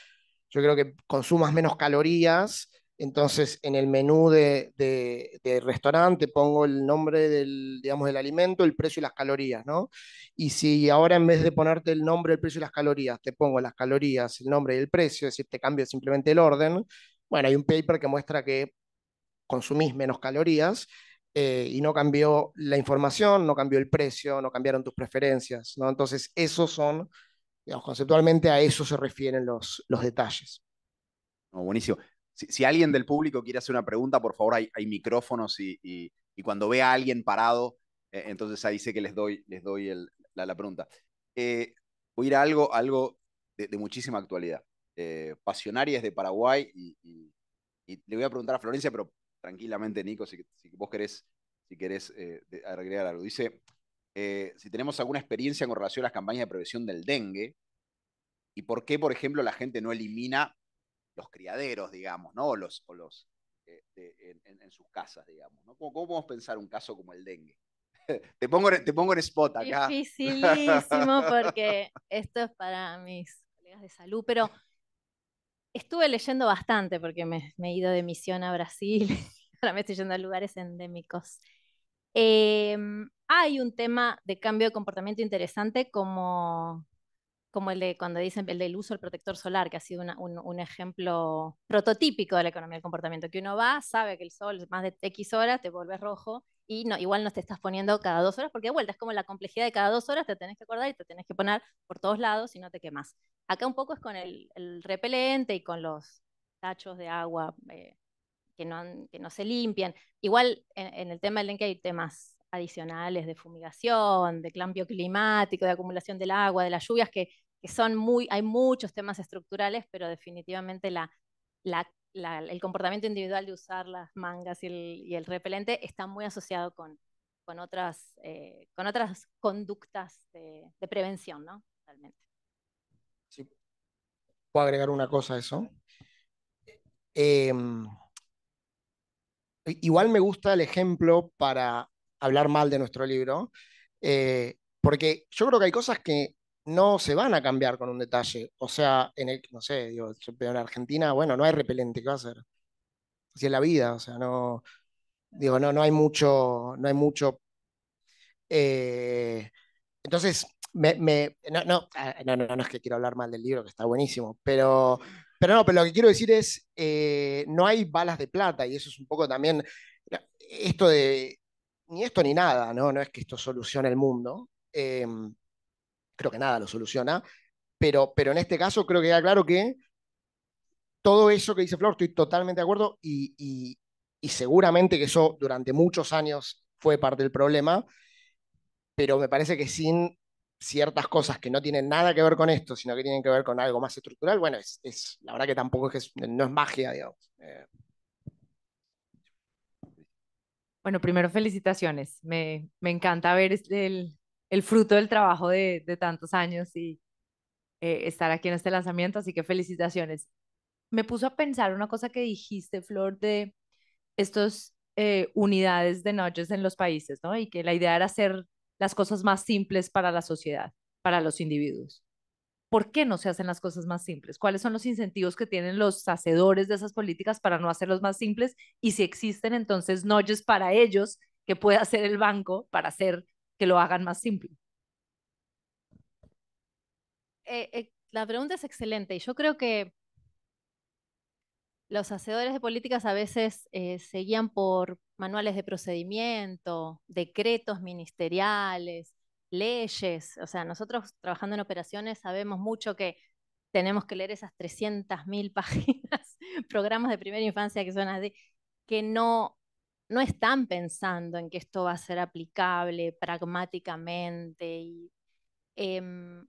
yo creo que consumas menos calorías, entonces en el menú de, de, restaurante pongo el nombre del, digamos, del alimento, el precio y las calorías, ¿no? Y si ahora en vez de ponerte el nombre, el precio y las calorías, te pongo las calorías, el nombre y el precio, es decir, te cambio simplemente el orden, bueno, hay un paper que muestra que consumís menos calorías eh, y no cambió la información, no cambió el precio, no cambiaron tus preferencias, ¿no? Entonces, esos son, digamos, conceptualmente a eso se refieren los, los detalles. buenísimo. Si, alguien del público quiere hacer una pregunta, por favor, hay, micrófonos y, cuando vea a alguien parado, eh, entonces ahí sé que les doy, les doy la, pregunta. Eh, voy a ir a algo, algo de, muchísima actualidad. Pasionarias de Paraguay y le voy a preguntar a Florencia, pero tranquilamente, Nico, si, vos querés, si querés eh, agregar algo. Dice, eh, si tenemos alguna experiencia con relación a las campañas de prevención del dengue y por qué, por ejemplo, la gente no elimina los criaderos, digamos, ¿no? O los, o los eh, en, sus casas, digamos, ¿no? ¿Cómo, podemos pensar un caso como el dengue? te, pongo, te pongo en spot acá. Dificilísimo porque esto es para mis colegas de salud, pero estuve leyendo bastante porque me he ido de misión a Brasil ahora me estoy yendo a lugares endémicos. Em, hay un tema de cambio de comportamiento interesante como, como el de cuando dicen el del uso del protector solar, que ha sido un, un, ejemplo prototípico de la economía del comportamiento, que uno va, sabe que el sol más de X horas te vuelve rojo y no, igual no te estás poniendo cada dos horas, porque de vuelta es como la complejidad de cada dos horas, te tenés que acordar y te tenés que poner por todos lados y no te quemas. Acá un poco es con el, repelente y con los tachos de agua eh, que no, se limpian. Igual en, el tema del dengue hay temas adicionales de fumigación, de cambio climático, de acumulación del agua, de las lluvias, que, son muy, hay muchos temas estructurales, pero definitivamente la, el comportamiento individual de usar las mangas y el, repelente está muy asociado con, con, otras, eh, con otras conductas de, prevención, ¿no? ¿Puedo agregar una cosa a eso? Eh, igual me gusta el ejemplo para hablar mal de nuestro libro, eh, porque yo creo que hay cosas que no se van a cambiar con un detalle. O sea, en el, no sé, digo, en Argentina, bueno, no hay repelente, ¿qué va a hacer? Así es la vida, o sea, no, digo, no, hay mucho, no hay mucho. Eh, entonces, me, ah, no es que quiero hablar mal del libro, que está buenísimo, pero pero no, pero lo que quiero decir es, eh, no hay balas de plata y eso es un poco también esto de, ni esto ni nada, ¿no? No es que esto solucione el mundo. Em, creo que nada lo soluciona, pero, pero en este caso creo que queda claro que todo eso que dice Flor, estoy totalmente de acuerdo y seguramente que eso durante muchos años fue parte del problema, pero me parece que sin ciertas cosas que no tienen nada que ver con esto, sino que tienen que ver con algo más estructural, bueno, es, la verdad que tampoco es no es magia, digamos. Eh. Bueno, primero felicitaciones. Me, me encanta ver el, el, fruto del trabajo de, tantos años y eh, estar aquí en este lanzamiento, así que felicitaciones. Me puso a pensar una cosa que dijiste, Flor, de estos eh, unidades de noches en los países, ¿no? Y que la idea era hacer las cosas más simples para la sociedad, para los individuos. ¿Por qué no se hacen las cosas más simples? ¿Cuáles son los incentivos que tienen los hacedores de esas políticas para no hacerlos más simples? Y si existen, entonces, noches para ellos que puede hacer el banco para hacer que lo hagan más simple. Eh, eh, la pregunta es excelente y yo creo que los hacedores de políticas a veces eh, seguían por manuales de procedimiento, decretos ministeriales, leyes. O sea, nosotros trabajando en operaciones sabemos mucho que tenemos que leer esas 300.000 páginas, programas de primera infancia que son así, que no, no están pensando en que esto va a ser aplicable pragmáticamente. Y, em,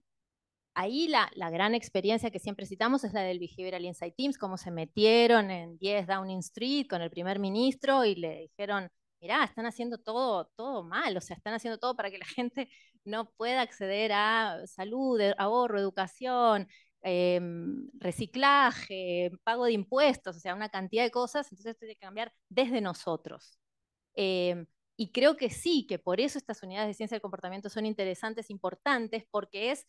ahí la, gran experiencia que siempre citamos es la del Behavioral Inside Teams, cómo se metieron en 10 Downing Street con el primer ministro y le dijeron, mirá, están haciendo todo, todo mal, o sea, están haciendo todo para que la gente no pueda acceder a salud, ahorro, educación, em, reciclaje, pago de impuestos, o sea, una cantidad de cosas, entonces esto tiene que cambiar desde nosotros. Em, y creo que sí, que por eso estas unidades de ciencia del comportamiento son interesantes, importantes, porque es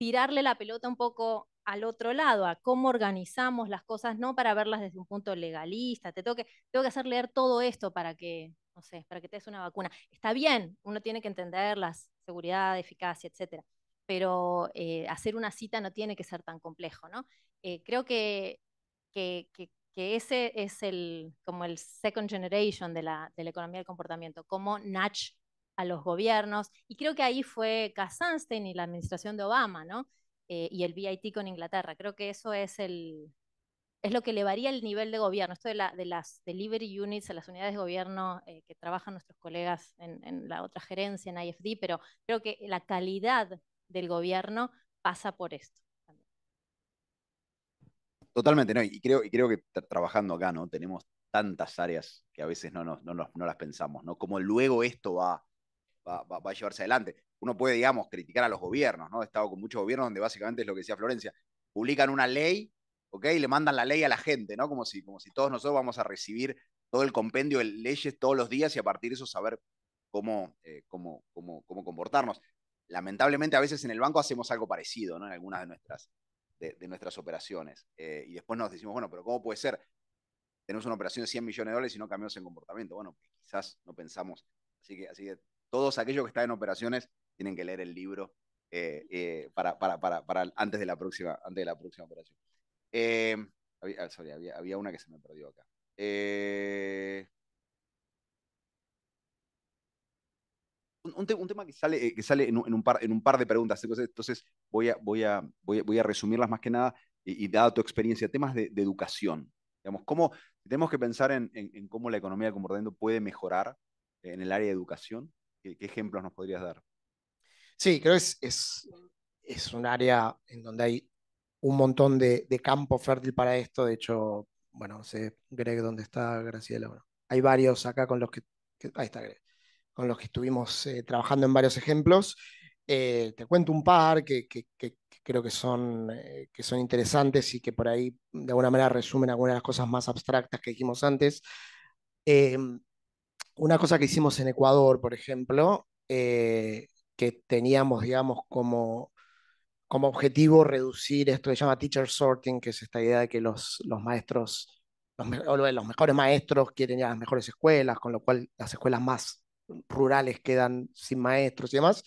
tirarle la pelota un poco al otro lado, a cómo organizamos las cosas, no para verlas desde un punto legalista, te tengo que, tengo que hacer leer todo esto para que, no sé, para que te des una vacuna. Está bien, uno tiene que entender la seguridad, eficacia, etcétera, pero eh, hacer una cita no tiene que ser tan complejo, ¿no? Eh, creo que, que, ese es el, como el second generation de la, de la economía del comportamiento, como Natch a los gobiernos. Y creo que ahí fue Kazanstein y la administración de Obama, ¿no? Eh, y el BIT con Inglaterra. Creo que eso es, el, es lo que elevaría el nivel de gobierno. Esto de, la, de las delivery units, las unidades de gobierno eh, que trabajan nuestros colegas en, la otra gerencia, en IFD, pero creo que la calidad del gobierno pasa por esto. Totalmente, ¿no? Y creo, y creo que trabajando acá, ¿no? Tenemos tantas áreas que a veces no, no, no las pensamos, ¿no? Como luego esto va va, a llevarse adelante. Uno puede, digamos, criticar a los gobiernos, ¿no? He estado con muchos gobiernos donde básicamente es lo que decía Florencia, publican una ley, ¿ok? Y le mandan la ley a la gente, ¿no? Como si, como si todos nosotros vamos a recibir todo el compendio de leyes todos los días y a partir de eso saber cómo, eh, comportarnos. Lamentablemente a veces en el banco hacemos algo parecido, ¿no? En algunas de nuestras, de, nuestras operaciones. Eh, y después nos decimos, bueno, pero ¿cómo puede ser? tenemos una operación de 100 millones de dólares y no cambiamos en comportamiento. Bueno, quizás no pensamos. Así que, así que todos aquellos que están en operaciones tienen que leer el libro eh, eh, para, para, antes, de la próxima, antes de la próxima operación. Eh, había, ah, sorry, había, una que se me perdió acá. Un, tema que sale, que sale en, un par, en un par de preguntas, entonces voy a, voy a, voy a, voy a resumirlas más que nada y, y tu experiencia, temas de, educación. Digamos, cómo, tenemos que pensar en, cómo la economía de comportamiento puede mejorar en el área de educación, ¿Qué, ejemplos nos podrías dar? Sí, creo que es, es, un área en donde hay un montón de, campo fértil para esto. De hecho, bueno, no sé, Greg, ¿dónde está Graciela? hay varios acá con los que, ahí está con los que estuvimos eh, trabajando en varios ejemplos. Eh, te cuento un par que, creo que son, eh, que son interesantes y que por ahí de alguna manera resumen algunas de las cosas más abstractas que dijimos antes. Eh, una cosa que hicimos en Ecuador, por ejemplo, eh, que teníamos, digamos, como, como objetivo reducir esto que se llama teacher sorting, que es esta idea de que los, los maestros, los, mejores maestros quieren ir a las mejores escuelas, con lo cual las escuelas más rurales quedan sin maestros y demás.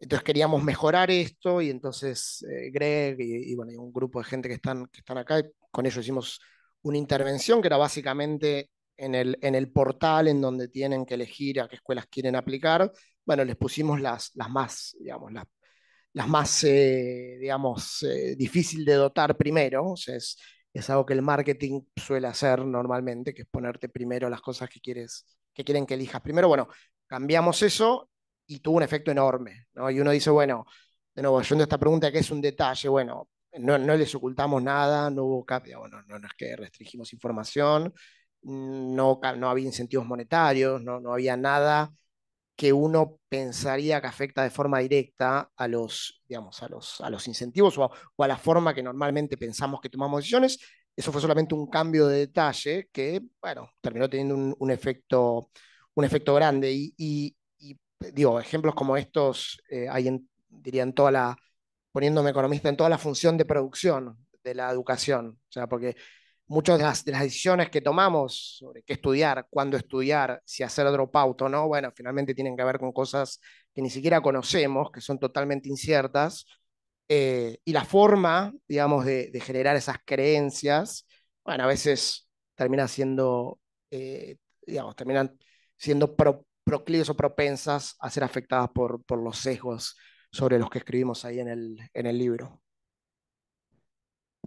Entonces queríamos mejorar esto y entonces eh, Greg y, un grupo de gente que están, que están acá, con ellos hicimos una intervención que era básicamente en el, en el portal en donde tienen que elegir a qué escuelas quieren aplicar, bueno, les pusimos las, las más, digamos, las, las más, eh, digamos, eh, difícil de dotar primero, o sea, es, algo que el marketing suele hacer normalmente, que es ponerte primero las cosas que quieres, que quieren que elijas primero. Bueno, cambiamos eso y tuvo un efecto enorme, ¿no? Y uno dice, bueno, de nuevo, yendo esta pregunta que es un detalle, bueno, no, no les ocultamos nada, no hubo bueno, no es que restringimos información, no, no había incentivos monetarios, no, no había nada que uno pensaría que afecta de forma directa a los, digamos, a los, a los incentivos o a, la forma que normalmente pensamos que tomamos decisiones. Eso fue solamente un cambio de detalle que, bueno, terminó teniendo un, un efecto, un efecto grande. Y, digo, ejemplos como estos eh, hay en, diría, en toda la, poniéndome economista, en toda la función de producción de la educación. O sea, porque muchas de las, decisiones que tomamos sobre qué estudiar, cuándo estudiar, si hacer dropout o no, bueno, finalmente tienen que ver con cosas que ni siquiera conocemos, que son totalmente inciertas, eh, y la forma, digamos, de, generar esas creencias, bueno, a veces termina siendo, eh, digamos, terminan siendo proclives o propensas a ser afectadas por, los sesgos sobre los que escribimos ahí en el, en el libro.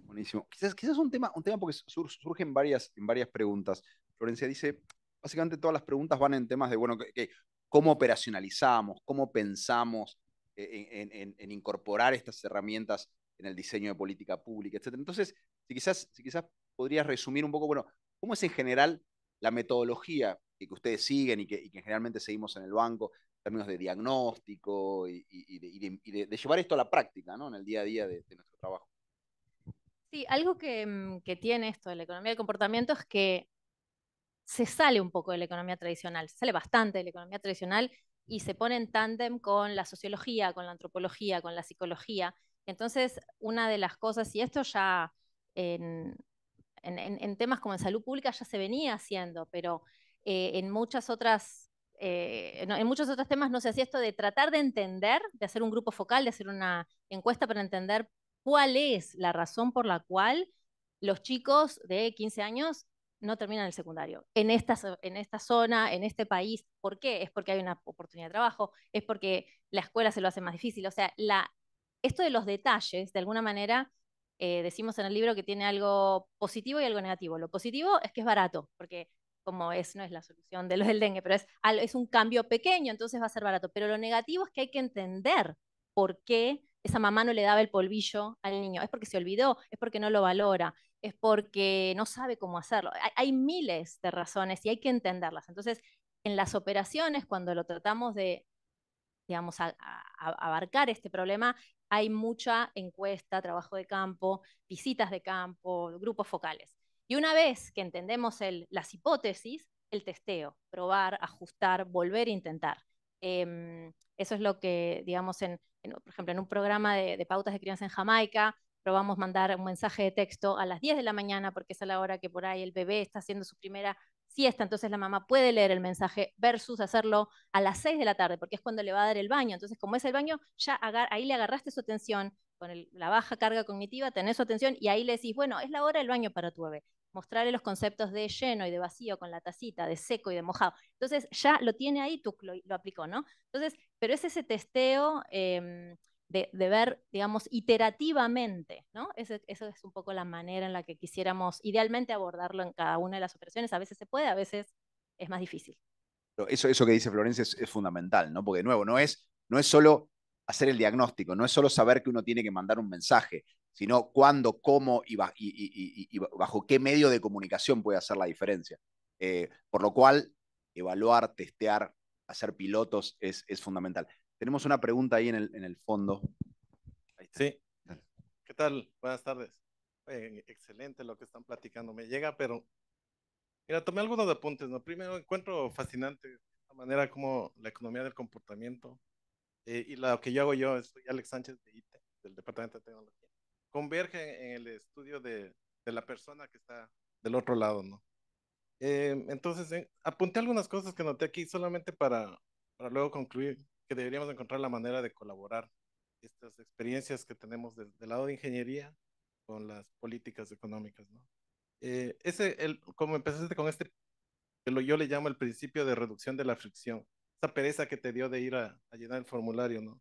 Buenísimo. Quizás, quizás un tema, un tema porque surgen varias, en varias preguntas. Florencia dice, básicamente todas las preguntas van en temas de, bueno, cómo operacionalizamos, cómo pensamos e, e, en, incorporar estas herramientas en el diseño de política pública, etc. Entonces, si quizás, si quizás podrías resumir un poco, bueno, ¿cómo es en general la metodología que, ustedes siguen y que, generalmente seguimos en el banco en términos de diagnóstico y, de, llevar esto a la práctica, ¿no? En el día a día de nuestro trabajo. Sí, algo que, mm, que tiene esto de la economía del comportamiento es que se sale un poco de la economía tradicional, se sale bastante de la economía tradicional y se pone en tándem con la sociología, con la antropología, con la psicología. Entonces, una de las cosas, y esto ya en, temas como en salud pública ya se venía haciendo, pero eh, en muchas otras... Eh, en muchos otros temas no se hacía esto de tratar de entender, de hacer un grupo focal, de hacer una encuesta para entender cuál es la razón por la cual los chicos de 15 años no terminan el secundario. En esta, en esta zona, en este país, ¿por qué? Es porque hay una oportunidad de trabajo, es porque la escuela se lo hace más difícil. O sea, esto de los detalles, de alguna manera, eh, decimos en el libro que tiene algo positivo y algo negativo. Lo positivo es que es barato, porque como es, no es la solución de los del dengue, pero es, es un cambio pequeño, entonces va a ser barato. Pero lo negativo es que hay que entender por qué esa mamá no le daba el polvillo al niño, es porque se olvidó, es porque no lo valora, es porque no sabe cómo hacerlo. Hay, miles de razones y hay que entenderlas. Entonces, en las operaciones, cuando lo tratamos de, digamos, abarcar este problema, hay mucha encuesta, trabajo de campo, visitas de campo, grupos focales. Y una vez que entendemos las hipótesis, el testeo, probar, ajustar, volver a intentar. Em, eso es lo que, digamos, en, por ejemplo, en un programa de, pautas de crianza en Jamaica, probamos mandar un mensaje de texto a las 10 de la mañana, porque es a la hora que por ahí el bebé está haciendo su primera siesta, entonces la mamá puede leer el mensaje versus hacerlo a las 6 de la tarde, porque es cuando le va a dar el baño. Entonces, como es el baño, ya ahí le agarraste su atención, con la baja carga cognitiva, tenés su atención y ahí le decís, bueno, es la hora del baño para tu bebé mostrarle los conceptos de lleno y de vacío con la tacita, de seco y de mojado. Entonces ya lo tiene ahí, tú lo, aplicó, ¿no? Entonces, pero es ese testeo em, de, ver, digamos, iterativamente, ¿no? esa es un poco la manera en la que quisiéramos idealmente abordarlo en cada una de las operaciones. A veces se puede, a veces es más difícil. Eso, eso que dice Florencia es, fundamental, ¿no? Porque de nuevo, no es, no es solo hacer el diagnóstico. No es solo saber que uno tiene que mandar un mensaje, sino cuándo, cómo y, bajo qué medio de comunicación puede hacer la diferencia. Eh, por lo cual, evaluar, testear, hacer pilotos es, fundamental. Tenemos una pregunta ahí en el, en el fondo. sí. ¿Qué tal? Buenas tardes. Eh, excelente lo que están platicando. Me llega, pero mira, tomé algunos apuntes. ¿no? Primero, encuentro fascinante la manera como la economía del comportamiento eh, y lo que yo hago yo, soy Alex Sánchez de ITE, del Departamento de Tecnología, convergen en el estudio de, de la persona que está del otro lado, ¿no? Eh, entonces, eh, apunté algunas cosas que noté aquí solamente para, para luego concluir que deberíamos encontrar la manera de colaborar estas experiencias que tenemos del lado de ingeniería con las políticas económicas, ¿no? ese, el, como empezaste con este, que yo le llamo el principio de reducción de la fricción esa pereza que te dio de ir a, llenar el formulario, ¿no?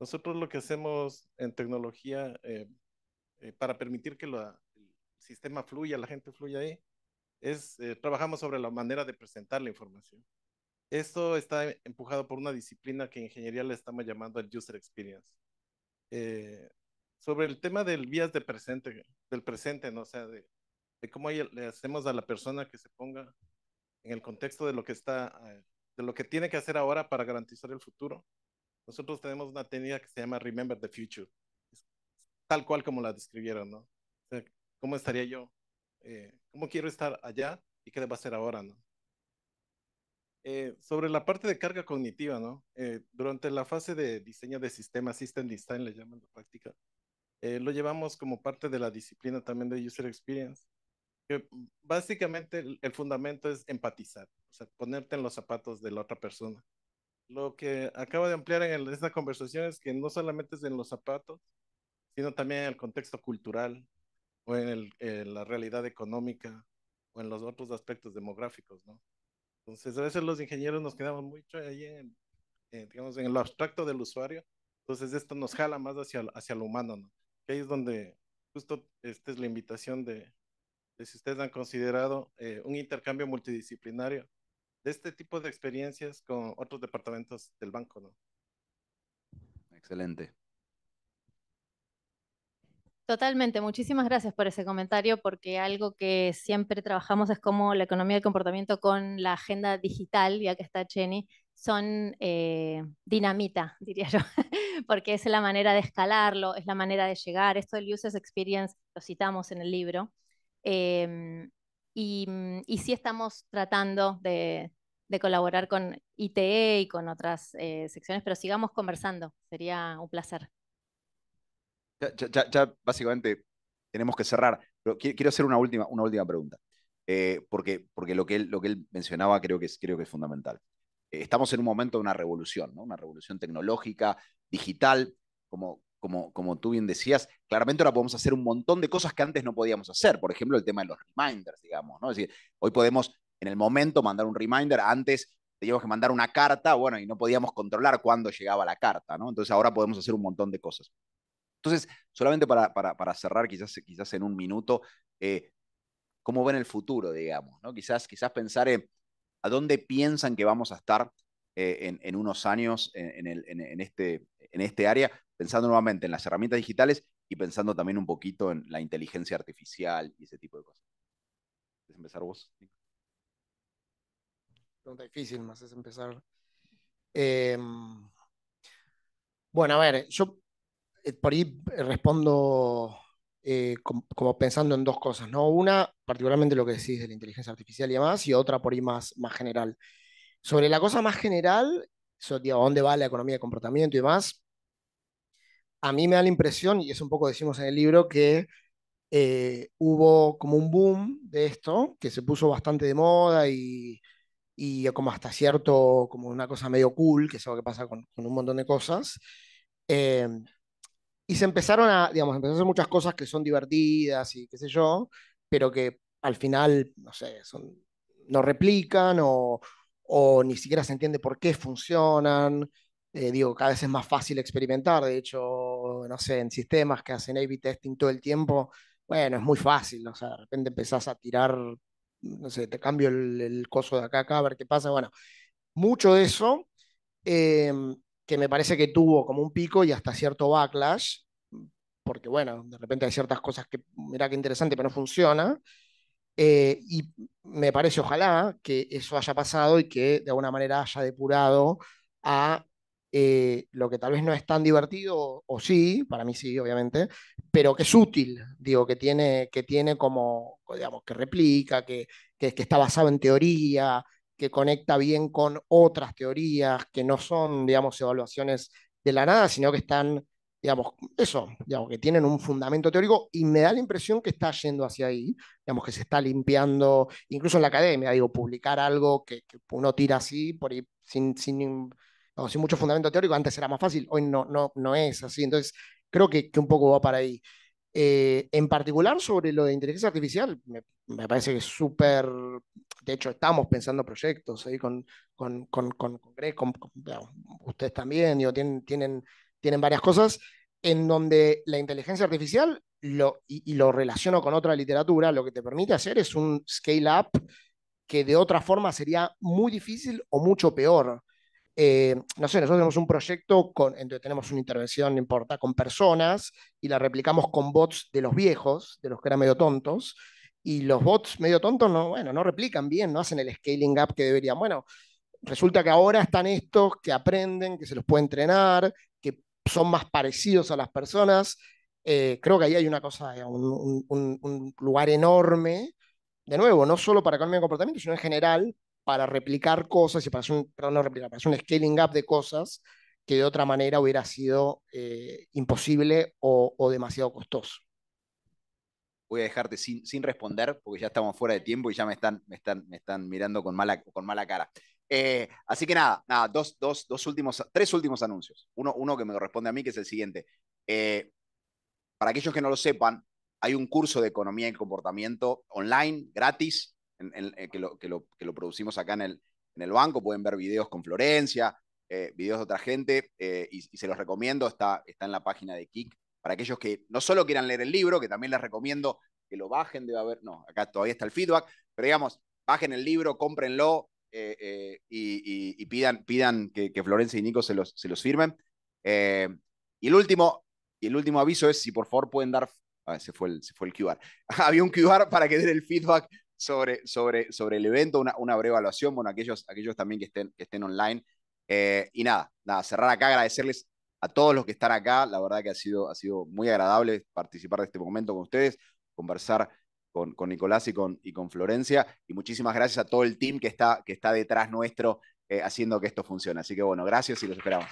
Nosotros lo que hacemos en tecnología eh, eh, para permitir que el sistema fluya, la gente fluya ahí, es eh, trabajamos sobre la manera de presentar la información. Esto está e, empujado por una disciplina que en ingeniería le estamos llamando el user experience. sobre el tema del vías de presente, del presente, ¿no? O sea, de, de cómo le hacemos a la persona que se ponga en el contexto de lo que está de lo que tiene que hacer ahora para garantizar el futuro. Nosotros tenemos una técnica que se llama Remember the Future, tal cual como la describieron, ¿no? ¿Cómo estaría yo? Eh, ¿Cómo quiero estar allá y qué va a hacer ahora, ¿no? Eh, sobre la parte de carga cognitiva, ¿no? Eh, durante la fase de diseño de sistemas, System Design le llaman la práctica, lo llevamos como parte de la disciplina también de User Experience que básicamente el, fundamento es empatizar, o sea, ponerte en los zapatos de la otra persona. Lo que acabo de ampliar en esta conversación es que no solamente es en los zapatos, sino también en el contexto cultural o en, el, la realidad económica o en los otros aspectos demográficos, ¿no? Entonces, a veces los ingenieros nos quedamos mucho ahí en, digamos, en lo abstracto del usuario. Entonces, esto nos jala más hacia, hacia lo humano, ¿no? Que ahí es donde justo esta es la invitación de, de si ustedes han considerado eh, un intercambio multidisciplinario de este tipo de experiencias con otros departamentos del banco, ¿no? Excelente. Totalmente, muchísimas gracias por ese comentario, porque algo que siempre trabajamos es como la economía del comportamiento con la agenda digital, ya que está Chenny, son eh, dinamita, diría yo, porque es la manera de escalarlo, es la manera de llegar. Esto del user Experience lo citamos en el libro, Em, mm, y, sí estamos tratando de, colaborar con ITE y con otras eh, secciones, pero sigamos conversando, sería un placer. Ya, básicamente tenemos que cerrar, pero quiero hacer una última, una última pregunta, eh, porque, porque lo, que él, lo que él mencionaba creo que es, creo que es fundamental. Eh, estamos en un momento de una revolución, una revolución tecnológica, digital, como, como, tú bien decías, claramente ahora podemos hacer un montón de cosas que antes no podíamos hacer. Por ejemplo, el tema de los reminders, digamos, ¿no? Es decir, hoy podemos en el momento mandar un reminder. Antes teníamos que mandar una carta, bueno, y no podíamos controlar cuándo llegaba la carta, ¿no? Entonces ahora podemos hacer un montón de cosas. Entonces, solamente para, cerrar, quizás, quizás en un minuto, eh, ¿cómo ven el futuro, digamos? ¿no? Quizás, quizás pensar en a dónde piensan que vamos a estar eh, en, unos años en, en, el, en, este, en este área, pensando nuevamente en las herramientas digitales y pensando también un poquito en la inteligencia artificial y ese tipo de cosas. ¿Quieres empezar vos? Pregunta difícil, más es empezar. Em, bueno, a ver, yo eh, por ahí eh, respondo eh, como, pensando en dos cosas, ¿no? Una, particularmente lo que decís de la inteligencia artificial y demás, y otra por ahí más, más general. Sobre la cosa más general, dónde va la economía de comportamiento y demás, a mí me da la impresión, y es un poco decimos en el libro, que eh, hubo como un boom de esto, que se puso bastante de moda y, y como hasta cierto, como una cosa medio cool, que es algo que pasa con, un montón de cosas. Eh, y se empezaron a, digamos, empezaron a hacer muchas cosas que son divertidas y qué sé yo, pero que al final, no sé, no replican o, o ni siquiera se entiende por qué funcionan. Eh, digo, cada vez es más fácil experimentar, de hecho, no sé, en sistemas que hacen A-B testing todo el tiempo, bueno, es muy fácil, o sea, de repente empezás a tirar, no sé, te cambio el, coso de acá a acá, a ver qué pasa, bueno, mucho de eso, em, que me parece que tuvo como un pico y hasta cierto backlash, porque bueno, de repente hay ciertas cosas que, mira qué interesante, pero no funciona. Eh, y me parece, ojalá, que eso haya pasado y que de alguna manera haya depurado a eh, lo que tal vez no es tan divertido, o, sí, para mí sí, obviamente, pero que es útil, digo, que tiene, que tiene como, digamos, que replica, que, que, está basado en teoría, que conecta bien con otras teorías, que no son, digamos, evaluaciones de la nada, sino que están, digamos, eso, digamos, que tienen un fundamento teórico y me da la impresión que está yendo hacia ahí, digamos, que se está limpiando, incluso en la academia, digo, publicar algo que, uno tira así, por sin, sin, sin mucho fundamento teórico, antes era más fácil, hoy no, no, no es así. Entonces, creo que, que un poco va para ahí. Eh, en particular sobre lo de inteligencia artificial, me, parece que es súper, de hecho estamos pensando proyectos ahí con, con, con, con, con ustedes también, tienen, tienen, tienen varias cosas en donde la inteligencia artificial, lo, y, lo relaciono con otra literatura, lo que te permite hacer es un scale-up que de otra forma sería muy difícil o mucho peor. Eh, no sé, nosotros tenemos un proyecto, con, entonces tenemos una intervención, no importa, con personas y la replicamos con bots de los viejos, de los que eran medio tontos, y los bots medio tontos no, bueno, no replican bien, no hacen el scaling up que deberían. Bueno, resulta que ahora están estos que aprenden, que se los puede entrenar, que son más parecidos a las personas. Eh, creo que ahí hay una cosa, eh, un, lugar enorme, de nuevo, no solo para cambiar el comportamiento, sino en general para replicar cosas y para hacer un, scaling up de cosas que de otra manera hubiera sido eh, imposible o, demasiado costoso. Voy a dejarte sin, responder porque ya estamos fuera de tiempo y ya me están, me están, me están mirando con mala, con mala cara. Eh, así que nada, nada dos, últimos, tres últimos anuncios. Uno, uno que me corresponde a mí, que es el siguiente. Eh, para aquellos que no lo sepan, hay un curso de economía y comportamiento online, gratis, eh, que, lo, que, lo, que, lo, producimos acá en el, en el banco. Pueden ver videos con Florencia, eh, videos de otra gente, eh, y, se los recomiendo. Está, está en la página de Kik. Para aquellos que no solo quieran leer el libro, que también les recomiendo que lo bajen, debe haber, no, acá todavía está el feedback, pero digamos, bajen el libro, cómprenlo y, y, pidan, pidan que, Florencia y Nico se los, se los firmen. y el último, y el último aviso es si por favor pueden dar. Ah, se, fue el, se fue el QR. Había un QR para que den el feedback sobre, sobre, sobre el evento, una, breve evaluación, bueno, aquellos, aquellos también que estén, que estén online. Eh, y nada, nada, cerrar acá, agradecerles a todos los que están acá, la verdad que ha sido, ha sido muy agradable participar de este momento con ustedes, conversar con, Nicolás y con, y con Florencia, y muchísimas gracias a todo el team que está, que está detrás nuestro eh, haciendo que esto funcione. Así que bueno, gracias y los esperamos.